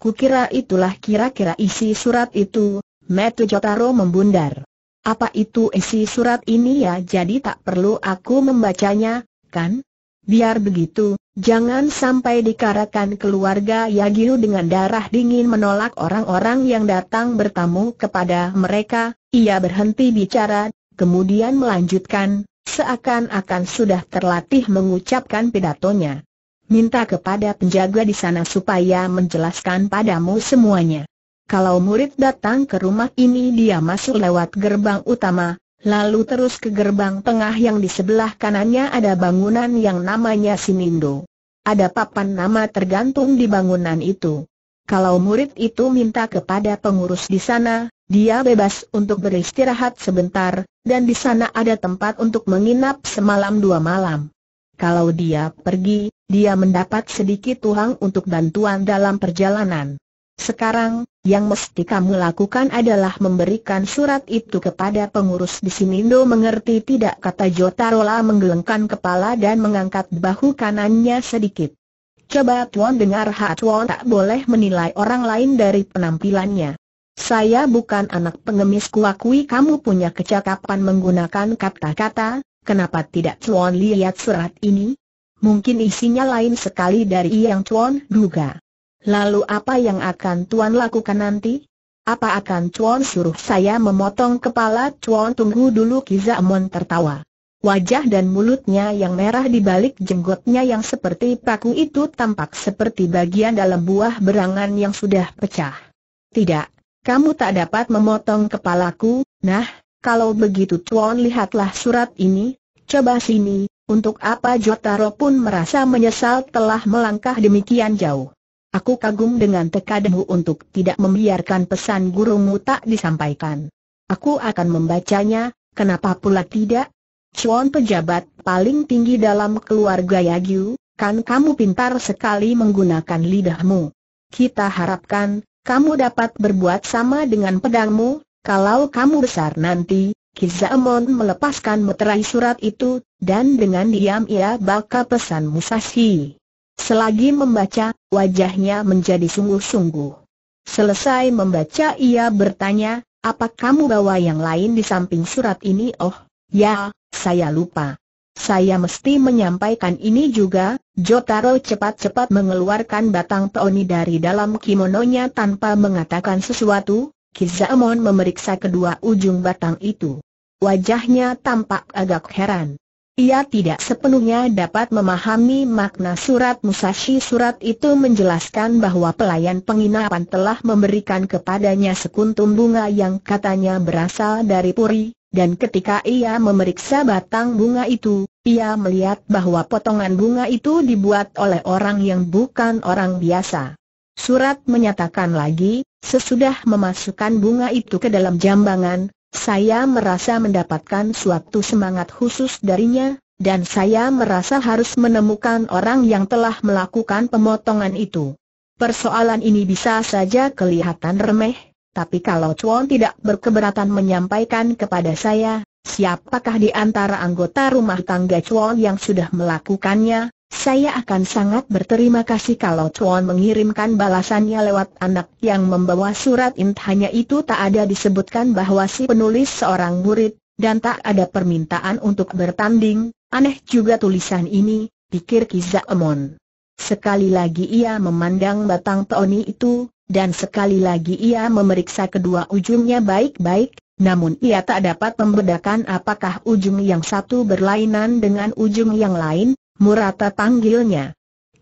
Kukira itulah kira-kira isi surat itu, Metu Jotaro membundar. Apa itu isi surat ini ya jadi tak perlu aku membacanya, kan? Biar begitu, jangan sampai dikarakan keluarga Yagiu dengan darah dingin menolak orang-orang yang datang bertamu kepada mereka, ia berhenti bicara, kemudian melanjutkan, seakan-akan sudah terlatih mengucapkan pidatonya. Minta kepada penjaga di sana supaya menjelaskan padamu semuanya. Kalau murid datang ke rumah ini dia masuk lewat gerbang utama, lalu terus ke gerbang tengah yang di sebelah kanannya ada bangunan yang namanya Sinindo. Ada papan nama tergantung di bangunan itu. Kalau murid itu minta kepada pengurus di sana, dia bebas untuk beristirahat sebentar, dan di sana ada tempat untuk menginap semalam dua malam. Kalau dia pergi, dia mendapat sedikit uang untuk bantuan dalam perjalanan. Sekarang, yang mesti kamu lakukan adalah memberikan surat itu kepada pengurus di Sinindo mengerti tidak kata Jotarola menggelengkan kepala dan mengangkat bahu kanannya sedikit. Coba Tuan dengar hak Tuan tak boleh menilai orang lain dari penampilannya. Saya bukan anak pengemis kuakui kamu punya kecakapan menggunakan kata-kata, kenapa tidak Tuan lihat surat ini? Mungkin isinya lain sekali dari yang Tuan duga. Lalu apa yang akan Tuan lakukan nanti? Apa akan Tuan suruh saya memotong kepala Tuan Tunggu dulu Kizamon tertawa. Wajah dan mulutnya yang merah di balik jenggotnya yang seperti paku itu tampak seperti bagian dalam buah berangan yang sudah pecah. Tidak, kamu tak dapat memotong kepalaku, nah, kalau begitu Tuan lihatlah surat ini, coba sini, untuk apa Jotaro pun merasa menyesal telah melangkah demikian jauh. Aku kagum dengan tekadmu untuk tidak membiarkan pesan gurumu tak disampaikan. Aku akan membacanya, kenapa pula tidak? Chuan pejabat paling tinggi dalam keluarga Yagyu, kan kamu pintar sekali menggunakan lidahmu. Kita harapkan, kamu dapat berbuat sama dengan pedangmu, kalau kamu besar nanti, Kizaemon melepaskan meterai surat itu, dan dengan diam ia baca pesan Musashi. Selagi membaca, wajahnya menjadi sungguh-sungguh. Selesai membaca ia bertanya, apa kamu bawa yang lain di samping surat ini? Oh, ya, saya lupa. Saya mesti menyampaikan ini juga, Jotaro cepat-cepat mengeluarkan batang peoni dari dalam kimononya tanpa mengatakan sesuatu, Kizamon memeriksa kedua ujung batang itu. Wajahnya tampak agak heran. Ia tidak sepenuhnya dapat memahami makna surat Musashi Surat itu menjelaskan bahwa pelayan penginapan telah memberikan kepadanya sekuntum bunga yang katanya berasal dari puri, dan ketika ia memeriksa batang bunga itu, ia melihat bahwa potongan bunga itu dibuat oleh orang yang bukan orang biasa. Surat menyatakan lagi, sesudah memasukkan bunga itu ke dalam jambangan, saya merasa mendapatkan suatu semangat khusus darinya, dan saya merasa harus menemukan orang yang telah melakukan pemotongan itu. Persoalan ini bisa saja kelihatan remeh, tapi kalau Chuan tidak berkeberatan menyampaikan kepada saya, siapakah di antara anggota rumah tangga Chuan yang sudah melakukannya, saya akan sangat berterima kasih kalau Tuan mengirimkan balasannya lewat anak yang membawa surat int hanya itu tak ada disebutkan bahwa si penulis seorang murid, dan tak ada permintaan untuk bertanding, aneh juga tulisan ini, pikir Kizaemon. Sekali lagi ia memandang batang peoni itu, dan sekali lagi ia memeriksa kedua ujungnya baik-baik, namun ia tak dapat membedakan apakah ujung yang satu berlainan dengan ujung yang lain, Murata panggilnya.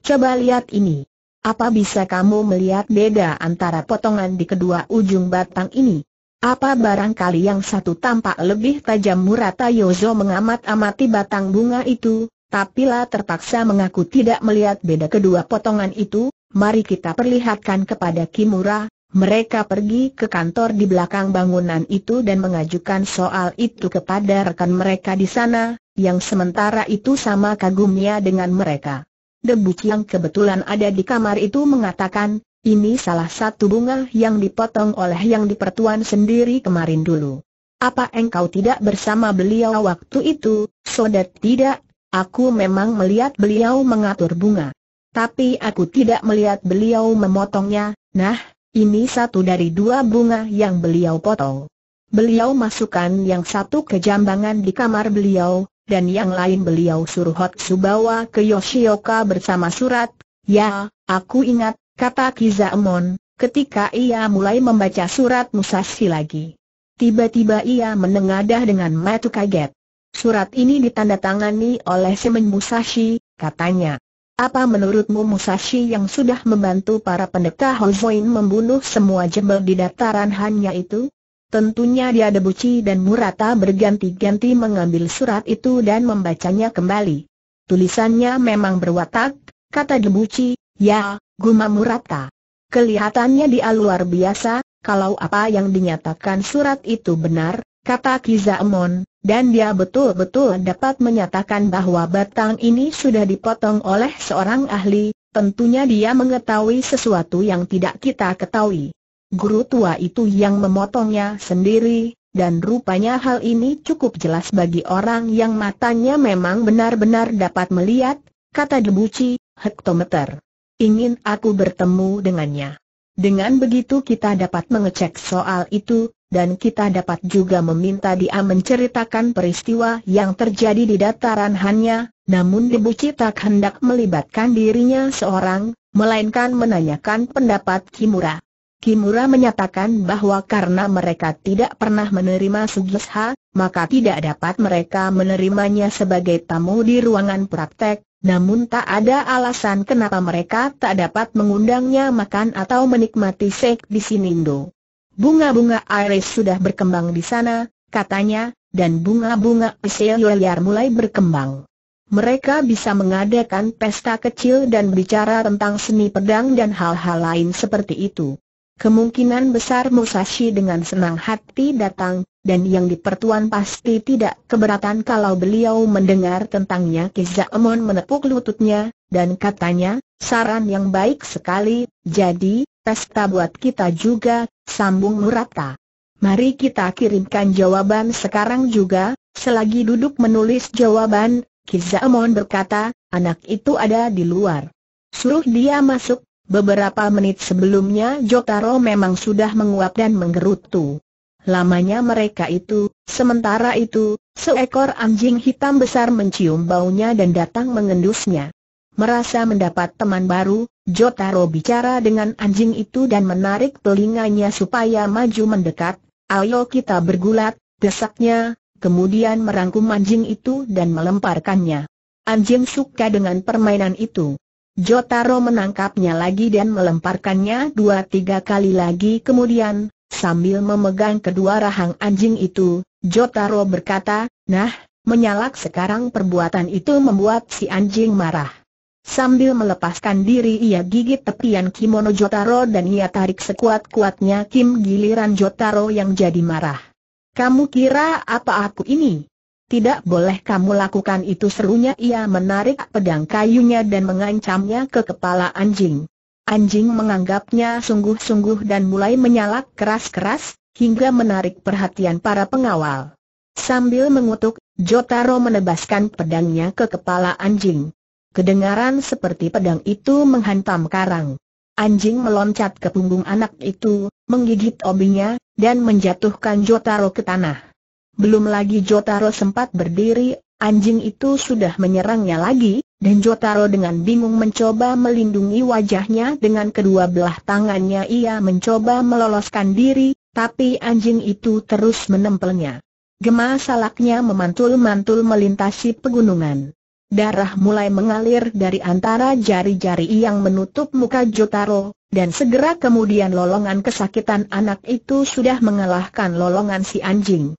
Coba lihat ini. Apa bisa kamu melihat beda antara potongan di kedua ujung batang ini? Apa barangkali yang satu tampak lebih tajam Murata Yozo mengamat-amati batang bunga itu, tapi lah terpaksa mengaku tidak melihat beda kedua potongan itu, mari kita perlihatkan kepada Kimura, mereka pergi ke kantor di belakang bangunan itu dan mengajukan soal itu kepada rekan mereka di sana, yang sementara itu sama kagumnya dengan mereka. Debu yang kebetulan ada di kamar itu mengatakan, ini salah satu bunga yang dipotong oleh yang dipertuan sendiri kemarin dulu. Apa engkau tidak bersama beliau waktu itu, sodat tidak? Aku memang melihat beliau mengatur bunga. Tapi aku tidak melihat beliau memotongnya, nah, ini satu dari dua bunga yang beliau potong. Beliau masukkan yang satu ke jambangan di kamar beliau, dan yang lain beliau suruh Hot Subawa ke Yoshioka bersama surat. Ya, aku ingat, kata Kizaemon, ketika ia mulai membaca surat Musashi lagi. Tiba-tiba ia menengadah dengan mata kaget. Surat ini ditandatangani oleh Semen Musashi, katanya. Apa menurutmu Musashi yang sudah membantu para penegak Hozoin membunuh semua jebel di dataran hanya itu? Tentunya dia Debuci dan Murata berganti-ganti mengambil surat itu dan membacanya kembali. Tulisannya memang berwatak, kata Debuci, ya, Guma Murata. Kelihatannya dia luar biasa, kalau apa yang dinyatakan surat itu benar, kata Kizaemon, dan dia betul-betul dapat menyatakan bahwa batang ini sudah dipotong oleh seorang ahli, tentunya dia mengetahui sesuatu yang tidak kita ketahui. Guru tua itu yang memotongnya sendiri, dan rupanya hal ini cukup jelas bagi orang yang matanya memang benar-benar dapat melihat, kata Debuci, hektometer. Ingin aku bertemu dengannya. Dengan begitu kita dapat mengecek soal itu, dan kita dapat juga meminta dia menceritakan peristiwa yang terjadi di dataran hanya, namun Ibu Cita hendak melibatkan dirinya seorang, melainkan menanyakan pendapat Kimura. Kimura menyatakan bahwa karena mereka tidak pernah menerima Sugisha, maka tidak dapat mereka menerimanya sebagai tamu di ruangan praktek, namun tak ada alasan kenapa mereka tak dapat mengundangnya makan atau menikmati sek di Sinindo. Bunga-bunga iris sudah berkembang di sana, katanya, dan bunga-bunga liar mulai berkembang. Mereka bisa mengadakan pesta kecil dan bicara tentang seni pedang dan hal-hal lain seperti itu. Kemungkinan besar Musashi dengan senang hati datang, dan yang dipertuan pasti tidak keberatan kalau beliau mendengar tentangnya Amon menepuk lututnya, dan katanya, saran yang baik sekali, jadi, Pesta buat kita juga, sambung Murata. Mari kita kirimkan jawaban sekarang juga, selagi duduk menulis jawaban, Kizaemon berkata, anak itu ada di luar. Suruh dia masuk, beberapa menit sebelumnya Jotaro memang sudah menguap dan menggerutu. Lamanya mereka itu, sementara itu, seekor anjing hitam besar mencium baunya dan datang mengendusnya. Merasa mendapat teman baru, Jotaro bicara dengan anjing itu dan menarik telinganya supaya maju mendekat, ayo kita bergulat, desaknya, kemudian merangkum anjing itu dan melemparkannya. Anjing suka dengan permainan itu. Jotaro menangkapnya lagi dan melemparkannya dua tiga kali lagi kemudian, sambil memegang kedua rahang anjing itu, Jotaro berkata, nah, menyalak sekarang perbuatan itu membuat si anjing marah. Sambil melepaskan diri ia gigit tepian kimono Jotaro dan ia tarik sekuat-kuatnya Kim giliran Jotaro yang jadi marah. Kamu kira apa aku ini? Tidak boleh kamu lakukan itu serunya ia menarik pedang kayunya dan mengancamnya ke kepala anjing. Anjing menganggapnya sungguh-sungguh dan mulai menyalak keras-keras, hingga menarik perhatian para pengawal. Sambil mengutuk, Jotaro menebaskan pedangnya ke kepala anjing. Kedengaran seperti pedang itu menghantam karang. Anjing meloncat ke punggung anak itu, menggigit obinya, dan menjatuhkan Jotaro ke tanah. Belum lagi Jotaro sempat berdiri, anjing itu sudah menyerangnya lagi, dan Jotaro dengan bingung mencoba melindungi wajahnya dengan kedua belah tangannya ia mencoba meloloskan diri, tapi anjing itu terus menempelnya. Gema salaknya memantul-mantul melintasi pegunungan. Darah mulai mengalir dari antara jari-jari yang menutup muka Jotaro, dan segera kemudian lolongan kesakitan anak itu sudah mengalahkan lolongan si anjing.